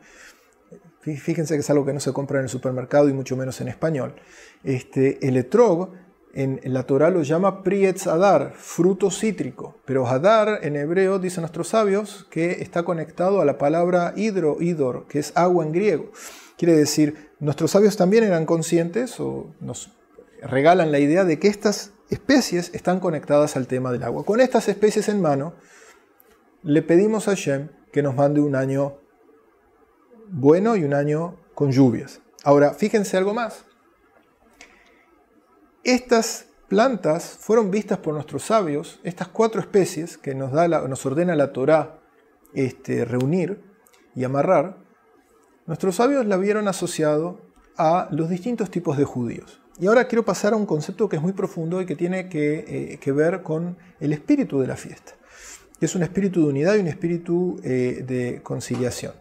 fíjense que es algo que no se compra en el supermercado y mucho menos en español, este, el etrog en la Torah lo llama Prietz Adar, fruto cítrico. Pero Adar en hebreo, dicen nuestros sabios, que está conectado a la palabra hidro, idor, que es agua en griego. Quiere decir, nuestros sabios también eran conscientes o nos regalan la idea de que estas especies están conectadas al tema del agua. Con estas especies en mano, le pedimos a Shem que nos mande un año bueno y un año con lluvias. Ahora, fíjense algo más. Estas plantas fueron vistas por nuestros sabios, estas cuatro especies que nos, da nos ordena la Torá este, reunir y amarrar, nuestros sabios la vieron asociado a los distintos tipos de judíos. Y ahora quiero pasar a un concepto que es muy profundo y que tiene que, eh, ver con el espíritu de la fiesta, que es un espíritu de unidad y un espíritu eh, de conciliación.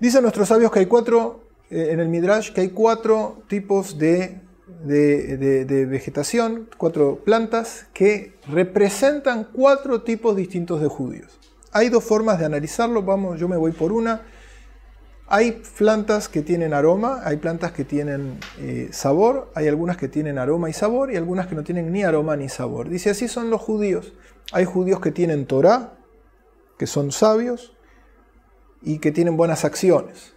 Dicen nuestros sabios que hay cuatro, eh, en el Midrash, que hay cuatro tipos de de, vegetación, cuatro plantas que representan cuatro tipos distintos de judíos. Hay dos formas de analizarlo, vamos, yo me voy por una. Hay plantas que tienen aroma, hay plantas que tienen eh, sabor, hay algunas que tienen aroma y sabor y algunas que no tienen ni aroma ni sabor. Dice, así son los judíos. Hay judíos que tienen Torah, que son sabios y que tienen buenas acciones.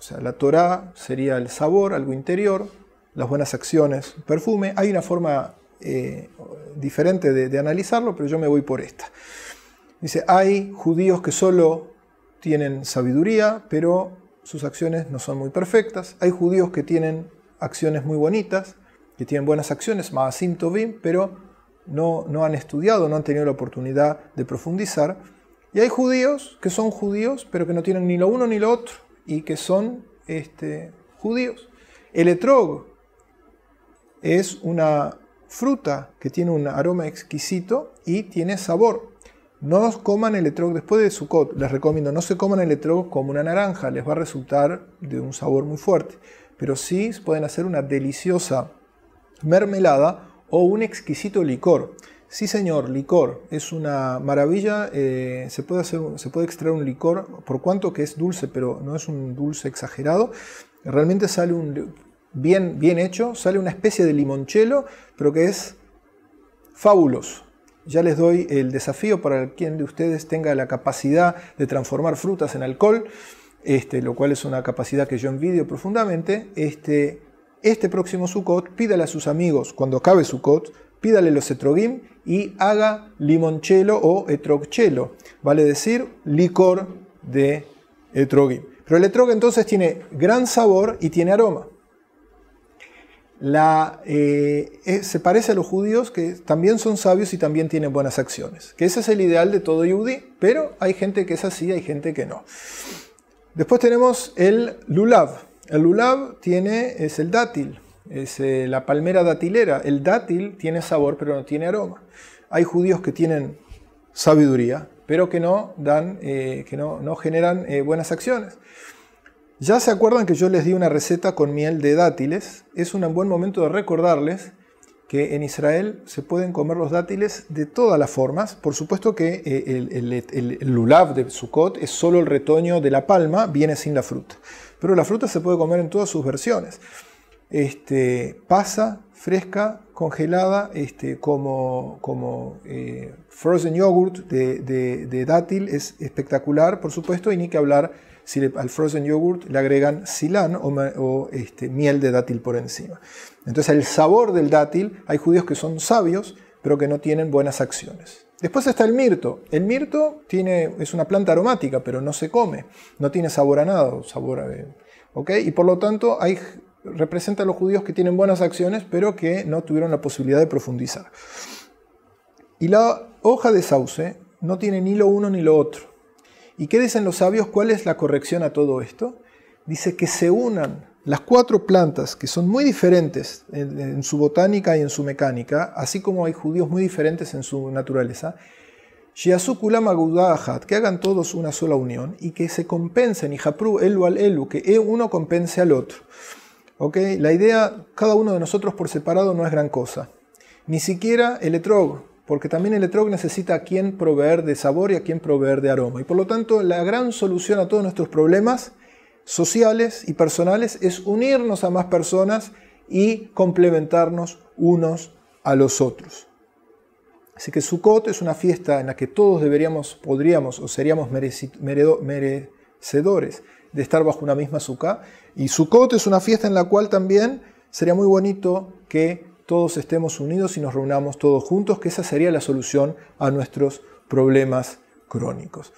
O sea, la Torah sería el sabor, algo interior, las buenas acciones, perfume. Hay una forma eh, diferente de, analizarlo, pero yo me voy por esta. Dice, hay judíos que solo tienen sabiduría, pero sus acciones no son muy perfectas. Hay judíos que tienen acciones muy bonitas, que tienen buenas acciones, maasim tovim, pero no, no han estudiado, no han tenido la oportunidad de profundizar. Y hay judíos que son judíos, pero que no tienen ni lo uno ni lo otro, y que son este, judíos. El etrog, es una fruta que tiene un aroma exquisito y tiene sabor. No coman el etrog después de su Sukkot, les recomiendo, no se coman el etrog como una naranja, les va a resultar de un sabor muy fuerte. Pero sí pueden hacer una deliciosa mermelada o un exquisito licor. Sí, señor, licor. Es una maravilla. Eh, se, puede hacer, se puede extraer un licor, por cuanto que es dulce, pero no es un dulce exagerado. Realmente sale un bien, hecho, sale una especie de limonchelo, pero que es fabuloso. Ya les doy el desafío para quien de ustedes tenga la capacidad de transformar frutas en alcohol, este, lo cual es una capacidad que yo envidio profundamente. Este, este próximo Sukkot, pídale a sus amigos cuando acabe Sukkot, pídale los etrogim y haga limonchelo o etrogchelo, vale decir licor de etrogim. Pero el etrog entonces tiene gran sabor y tiene aroma. Eh, se parece a los judíos que también son sabios y también tienen buenas acciones. Que ese es el ideal de todo yudí, pero hay gente que es así, hay gente que no. Después tenemos el lulav. El lulav tiene, es el dátil, es eh, la palmera datilera. El dátil tiene sabor pero no tiene aroma. Hay judíos que tienen sabiduría, pero que no, dan, eh, que no generan buenas acciones. Ya se acuerdan que yo les di una receta con miel de dátiles. Es un buen momento de recordarles que en Israel se pueden comer los dátiles de todas las formas. Por supuesto que eh, el, lulav de Sukkot es solo el retoño de la palma, viene sin la fruta. Pero la fruta se puede comer en todas sus versiones. Este, pasa, fresca, congelada, este, como, eh, frozen yogurt de, de dátil, es espectacular, por supuesto, y ni que hablar si al frozen yogurt le agregan silán o, este, miel de dátil por encima. Entonces el sabor del dátil, hay judíos que son sabios, pero que no tienen buenas acciones. Después está el mirto. El mirto tiene, es una planta aromática, pero no se come, no tiene sabor a nada, sabor ¿okay? Y por lo tanto hay, representa a los judíos que tienen buenas acciones, pero que no tuvieron la posibilidad de profundizar. Y la hoja de sauce no tiene ni lo uno ni lo otro. ¿Y qué dicen los sabios? ¿Cuál es la corrección a todo esto? Dice que se unan las cuatro plantas que son muy diferentes en, su botánica y en su mecánica, así como hay judíos muy diferentes en su naturaleza, que hagan todos una sola unión y que se compensen, y elu al que e uno compense al otro. Okay, La idea, cada uno de nosotros por separado no es gran cosa. Ni siquiera el etrog, porque también el etrog necesita a quien proveer de sabor y a quien proveer de aroma. Y por lo tanto, la gran solución a todos nuestros problemas sociales y personales es unirnos a más personas y complementarnos unos a los otros. Así que Sukkot es una fiesta en la que todos deberíamos, podríamos o seríamos merecedores de estar bajo una misma suca Y Sukkot es una fiesta en la cual también sería muy bonito que todos estemos unidos y nos reunamos todos juntos, que esa sería la solución a nuestros problemas crónicos.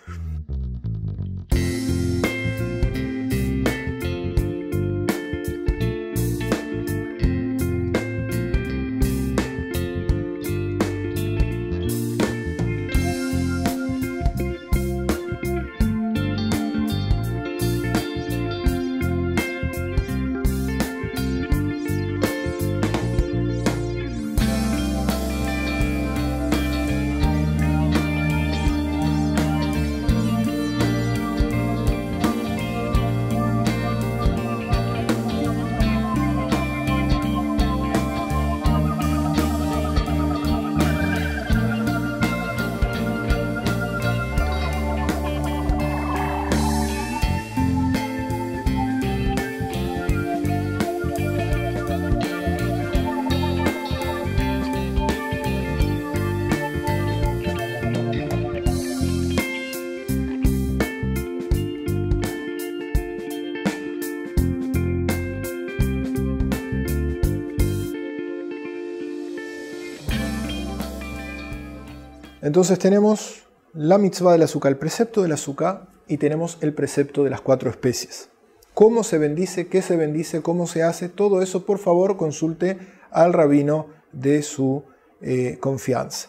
Entonces tenemos la mitzvah del azúcar, el precepto del azúcar y tenemos el precepto de las cuatro especies. Cómo se bendice, qué se bendice, cómo se hace, todo eso por favor consulte al rabino de su eh, confianza.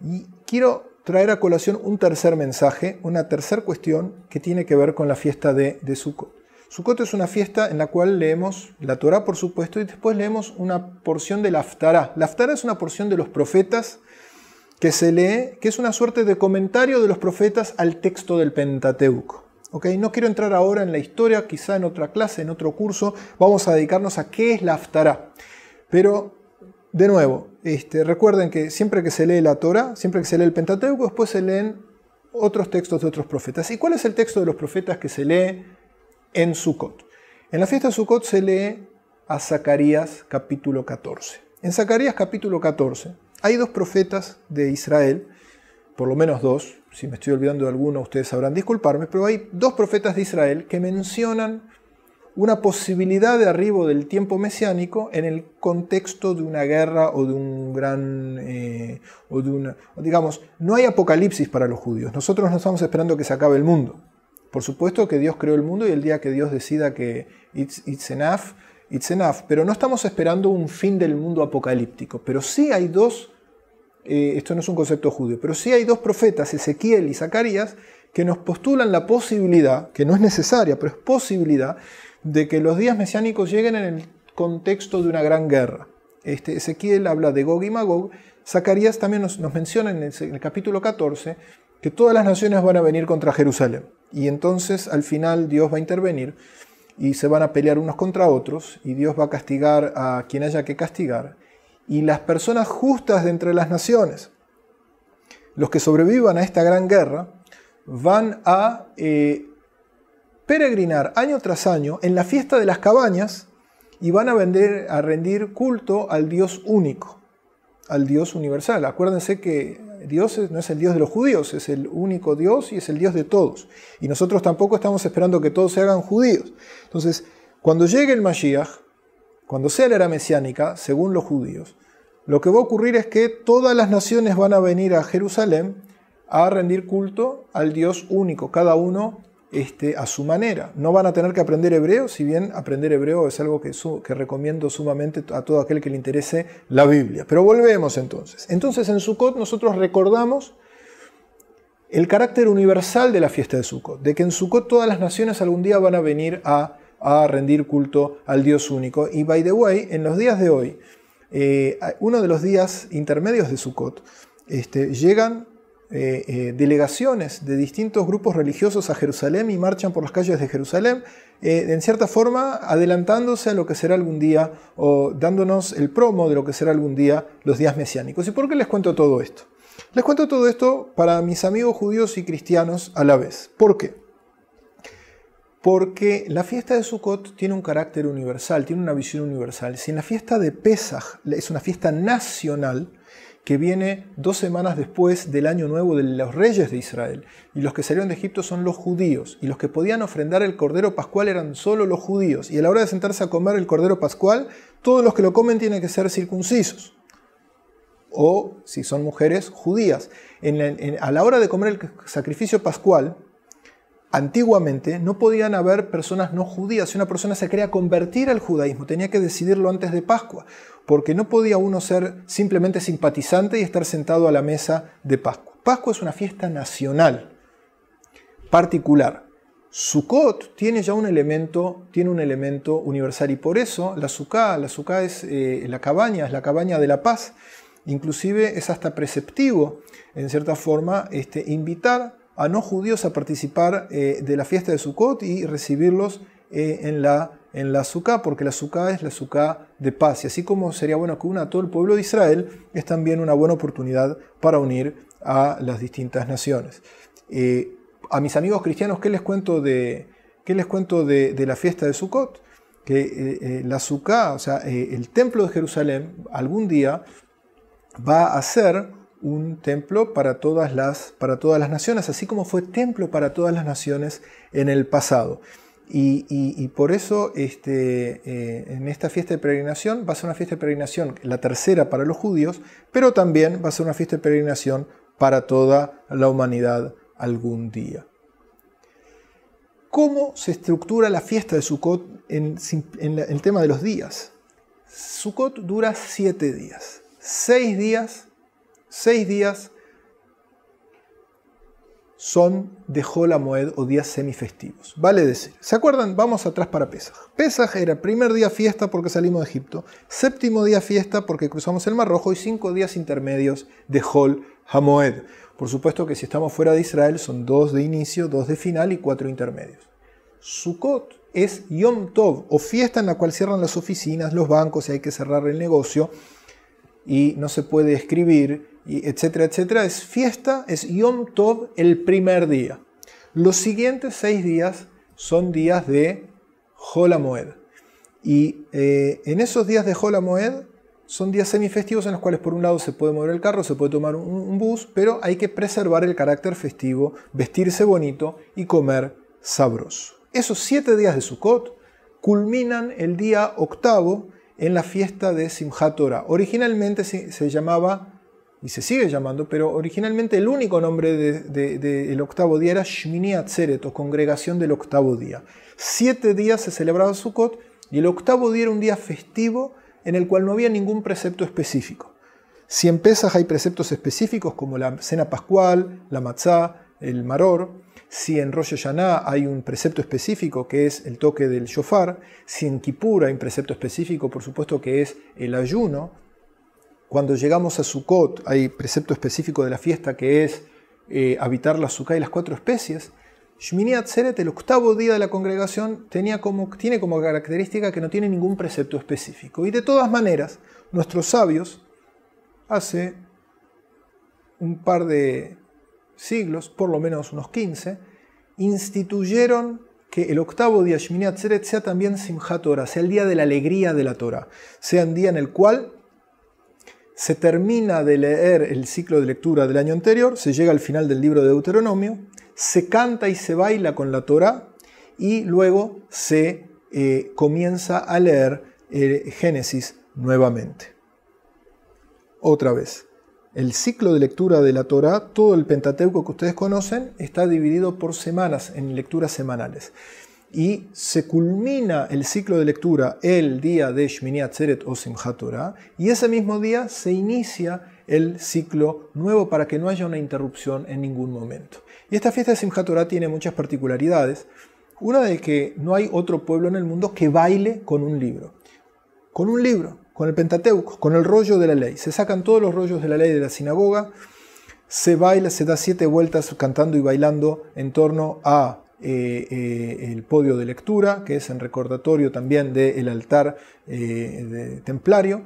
Y quiero traer a colación un tercer mensaje, una tercera cuestión que tiene que ver con la fiesta de, de Sukkot. Sukkot es una fiesta en la cual leemos la Torah, por supuesto, y después leemos una porción de la aftara La aftara es una porción de los profetas que se lee, que es una suerte de comentario de los profetas al texto del Pentateuco. No quiero entrar ahora en la historia, quizá en otra clase, en otro curso, vamos a dedicarnos a qué es la Aftará. Pero, de nuevo, este, recuerden que siempre que se lee la Torah, siempre que se lee el Pentateuco, después se leen otros textos de otros profetas. ¿Y cuál es el texto de los profetas que se lee en Sukkot? En la fiesta de Sukkot se lee a Zacarías capítulo 14. En Zacarías capítulo 14 hay dos profetas de Israel, por lo menos dos, si me estoy olvidando de alguno ustedes sabrán disculparme, pero hay dos profetas de Israel que mencionan una posibilidad de arribo del tiempo mesiánico en el contexto de una guerra o de un gran... Eh, o de una, digamos, no hay apocalipsis para los judíos, nosotros no estamos esperando que se acabe el mundo. Por supuesto que Dios creó el mundo y el día que Dios decida que it's enough, It's enough. Pero no estamos esperando un fin del mundo apocalíptico. Pero sí hay dos, eh, esto no es un concepto judío, pero sí hay dos profetas, Ezequiel y Zacarías, que nos postulan la posibilidad, que no es necesaria, pero es posibilidad, de que los días mesiánicos lleguen en el contexto de una gran guerra. Este, Ezequiel habla de Gog y Magog. Zacarías también nos, menciona en el, en el capítulo 14 que todas las naciones van a venir contra Jerusalén. Y entonces al final Dios va a intervenir y se van a pelear unos contra otros y Dios va a castigar a quien haya que castigar y las personas justas de entre las naciones, los que sobrevivan a esta gran guerra, van a eh, peregrinar año tras año en la fiesta de las cabañas y van a, vender, a rendir culto al Dios único, al Dios universal. Acuérdense que Dios no es el Dios de los judíos, es el único Dios y es el Dios de todos. Y nosotros tampoco estamos esperando que todos se hagan judíos. Entonces, cuando llegue el Mashiach, cuando sea la era mesiánica, según los judíos, lo que va a ocurrir es que todas las naciones van a venir a Jerusalén a rendir culto al Dios único, cada uno este, a su manera. No van a tener que aprender hebreo, si bien aprender hebreo es algo que, recomiendo sumamente a todo aquel que le interese la Biblia. Pero volvemos entonces. Entonces en Sukkot nosotros recordamos el carácter universal de la fiesta de Sukkot, de que en Sukkot todas las naciones algún día van a venir a, rendir culto al Dios único. Y by the way, en los días de hoy, eh, uno de los días intermedios de Sukkot, este, llegan eh, eh, delegaciones de distintos grupos religiosos a Jerusalén y marchan por las calles de Jerusalén, eh, en cierta forma adelantándose a lo que será algún día o dándonos el promo de lo que será algún día los días mesiánicos. ¿Y por qué les cuento todo esto? Les cuento todo esto para mis amigos judíos y cristianos a la vez. ¿Por qué? Porque la fiesta de Sukkot tiene un carácter universal, tiene una visión universal. Si en la fiesta de Pesach es una fiesta nacional, que viene dos semanas después del año nuevo de los reyes de Israel. Y los que salieron de Egipto son los judíos. Y los que podían ofrendar el cordero pascual eran solo los judíos. Y a la hora de sentarse a comer el cordero pascual, todos los que lo comen tienen que ser circuncisos. O, si son mujeres, judías. a la hora de comer el sacrificio pascual, antiguamente no podían haber personas no judías. Si una persona se quería convertir al judaísmo, tenía que decidirlo antes de Pascua porque no podía uno ser simplemente simpatizante y estar sentado a la mesa de Pascua. Pascua es una fiesta nacional, particular. Sukkot tiene ya un elemento, tiene un elemento universal y por eso la Sukkah, la Sukkah es eh, la cabaña, es la cabaña de la paz. Inclusive es hasta preceptivo, en cierta forma, este, invitar a no judíos a participar eh, de la fiesta de Sukkot y recibirlos eh, en la en la Sukkah, porque la Sukkah es la Sukkah de paz. Y así como sería bueno que una a todo el pueblo de Israel, es también una buena oportunidad para unir a las distintas naciones. Eh, a mis amigos cristianos, ¿qué les cuento de, les cuento de, la fiesta de Sukkot? Que eh, eh, la Sukkah, o sea, el templo de Jerusalén, algún día va a ser un templo para todas, las, para todas las naciones, así como fue templo para todas las naciones en el pasado. Y, por eso este, eh, en esta fiesta de peregrinación va a ser una fiesta de peregrinación, la tercera para los judíos, pero también va a ser una fiesta de peregrinación para toda la humanidad algún día. ¿Cómo se estructura la fiesta de Sukkot en, en el tema de los días? Sukkot dura siete días. Seis días, seis días son de ha-moed, o días semifestivos. Vale decir, ¿se acuerdan? Vamos atrás para Pesaj. Pesaj era primer día fiesta porque salimos de Egipto, séptimo día fiesta porque cruzamos el Mar Rojo y cinco días intermedios de Hol Hamoed. Por supuesto que si estamos fuera de Israel son dos de inicio, dos de final y cuatro intermedios. Sukkot es Yom Tov o fiesta en la cual cierran las oficinas, los bancos y hay que cerrar el negocio y no se puede escribir y etcétera, etcétera, es fiesta, es Yom Tov el primer día. Los siguientes seis días son días de Holamoed. Y eh, en esos días de Holamoed son días semifestivos en los cuales por un lado se puede mover el carro, se puede tomar un, bus, pero hay que preservar el carácter festivo, vestirse bonito y comer sabroso. Esos siete días de Sukkot culminan el día octavo en la fiesta de Simchat Torah. Originalmente se llamaba y se sigue llamando, pero originalmente el único nombre del octavo día era Shmini Atzeret, o congregación del octavo día. Siete días se celebraba Sukkot y el octavo día era un día festivo en el cual no había ningún precepto específico. Si en Pesach hay preceptos específicos como la cena pascual, la matzá, el maror, si en Rosh Hashanah hay un precepto específico que es el toque del shofar, si en Kippur hay un precepto específico, por supuesto, que es el ayuno, cuando llegamos a Sukkot, hay precepto específico de la fiesta que es eh, habitar la Sukkah y las cuatro especies. Shmini Atzeret, el octavo día de la congregación, tenía como, tiene como característica que no tiene ningún precepto específico. Y de todas maneras, nuestros sabios, hace un par de siglos, por lo menos unos 15, instituyeron que el octavo día Shmini Atzeret sea también Simchat Torah, sea el día de la alegría de la Torah, sea un día en el cual se termina de leer el ciclo de lectura del año anterior, se llega al final del libro de Deuteronomio, se canta y se baila con la Torá y luego se eh, comienza a leer eh, Génesis nuevamente. Otra vez, el ciclo de lectura de la Torá, todo el Pentateuco que ustedes conocen, está dividido por semanas en lecturas semanales y se culmina el ciclo de lectura el día de Shmini Atzeret o Simchat Torah y ese mismo día se inicia el ciclo nuevo para que no haya una interrupción en ningún momento. Y esta fiesta de Simchat Torah tiene muchas particularidades. Una de que no hay otro pueblo en el mundo que baile con un libro. Con un libro, con el Pentateuco, con el rollo de la ley. Se sacan todos los rollos de la ley de la sinagoga se baila, se da siete vueltas cantando y bailando en torno a eh, eh, el podio de lectura, que es en recordatorio también del el altar eh, templario,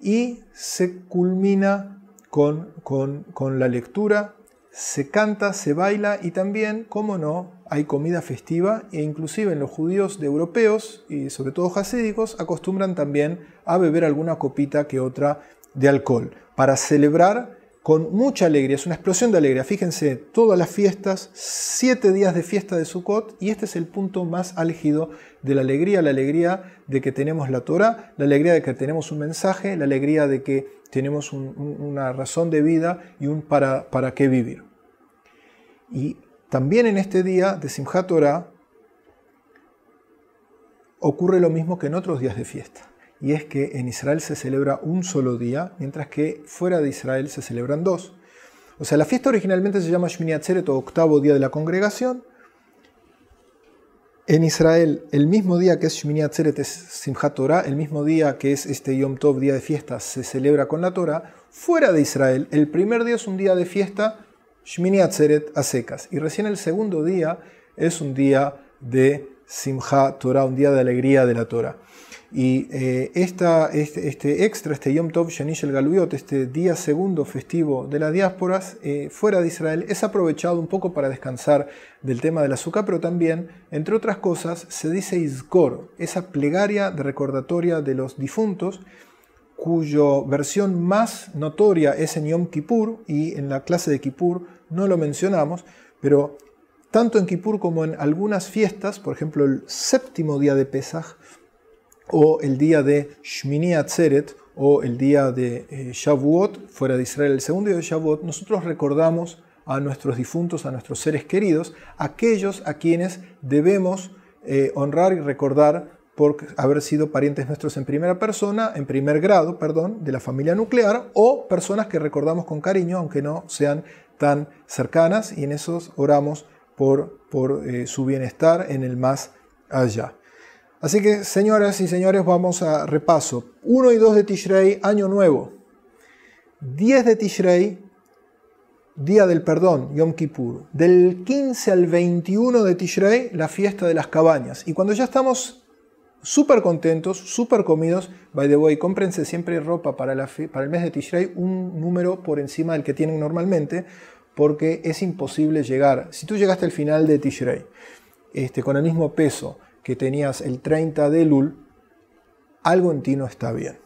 y se culmina con, con, la lectura, se canta, se baila y también, como no, hay comida festiva e inclusive en los judíos de europeos y sobre todo jasídicos acostumbran también a beber alguna copita que otra de alcohol para celebrar con mucha alegría, es una explosión de alegría. Fíjense, todas las fiestas, siete días de fiesta de Sukkot, y este es el punto más álgido de la alegría, la alegría de que tenemos la Torah, la alegría de que tenemos un mensaje, la alegría de que tenemos una razón de vida y un para, para qué vivir. Y también en este día de Simchat Torah ocurre lo mismo que en otros días de fiesta y es que en Israel se celebra un solo día, mientras que fuera de Israel se celebran dos. O sea, la fiesta originalmente se llama Shmini Atzeret o octavo día de la congregación. En Israel, el mismo día que es Shmini Atzeret es Simchat Torah, el mismo día que es este Yom Tov, día de fiesta, se celebra con la Torah. Fuera de Israel, el primer día es un día de fiesta, Shmini Atzeret a secas. Y recién el segundo día es un día de Simchat Torah, un día de alegría de la Torah. Y eh, este, este, extra, este Yom Tov Shanish el Galuyot, este día segundo festivo de las diásporas eh, fuera de Israel, es aprovechado un poco para descansar del tema del azúcar, pero también, entre otras cosas, se dice Iskor esa plegaria de recordatoria de los difuntos, cuya versión más notoria es en Yom Kippur, y en la clase de Kippur no lo mencionamos, pero tanto en Kippur como en algunas fiestas, por ejemplo el séptimo día de Pesaj, o el día de Shmini Atzeret o el día de eh, fuera de Israel el segundo día de Shavuot, nosotros recordamos a nuestros difuntos, a nuestros seres queridos, aquellos a quienes debemos eh, honrar y recordar por haber sido parientes nuestros en primera persona, en primer grado, perdón, de la familia nuclear, o personas que recordamos con cariño, aunque no sean tan cercanas, y en esos oramos por, por eh, su bienestar en el más allá. Así que, señoras y señores, vamos a repaso. 1 y 2 de Tishrei, año nuevo. 10 de Tishrei, día del perdón, Yom Kippur. Del 15 al 21 de Tishrei, la fiesta de las cabañas. Y cuando ya estamos súper contentos, súper comidos, by the way, cómprense siempre ropa para, para el mes de Tishrei, un número por encima del que tienen normalmente, porque es imposible llegar. Si tú llegaste al final de Tishrei, este, con el mismo peso, que tenías el 30 de Lul, algo en ti no está bien.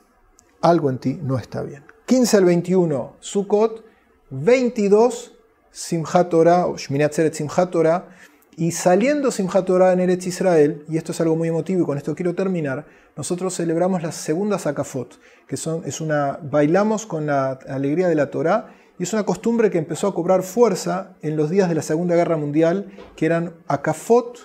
Algo en ti no está bien. 15 al 21, Sukkot. 22, Simchat Torah, o Shminat Simchat Torah. Y saliendo Simchat Torah en Eretz Israel, y esto es algo muy emotivo y con esto quiero terminar, nosotros celebramos la segunda Akafot, que son, es una, bailamos con la alegría de la Torah y es una costumbre que empezó a cobrar fuerza en los días de la Segunda Guerra Mundial, que eran Akafot,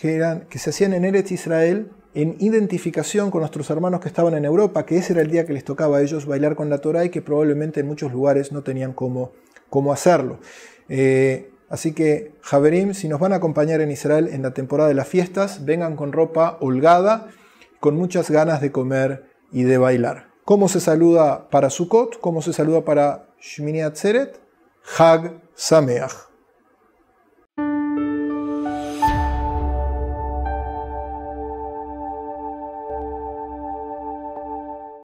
que, se hacían en Eretz Israel en identificación con nuestros hermanos que estaban en Europa, que ese era el día que les tocaba a ellos bailar con la Torah y que probablemente en muchos lugares no tenían cómo, cómo hacerlo. Eh, así que, Javerim, si nos van a acompañar en Israel en la temporada de las fiestas, vengan con ropa holgada, con muchas ganas de comer y de bailar. ¿Cómo se saluda para Sukkot? ¿Cómo se saluda para Shmini Atzeret? Hag Sameach.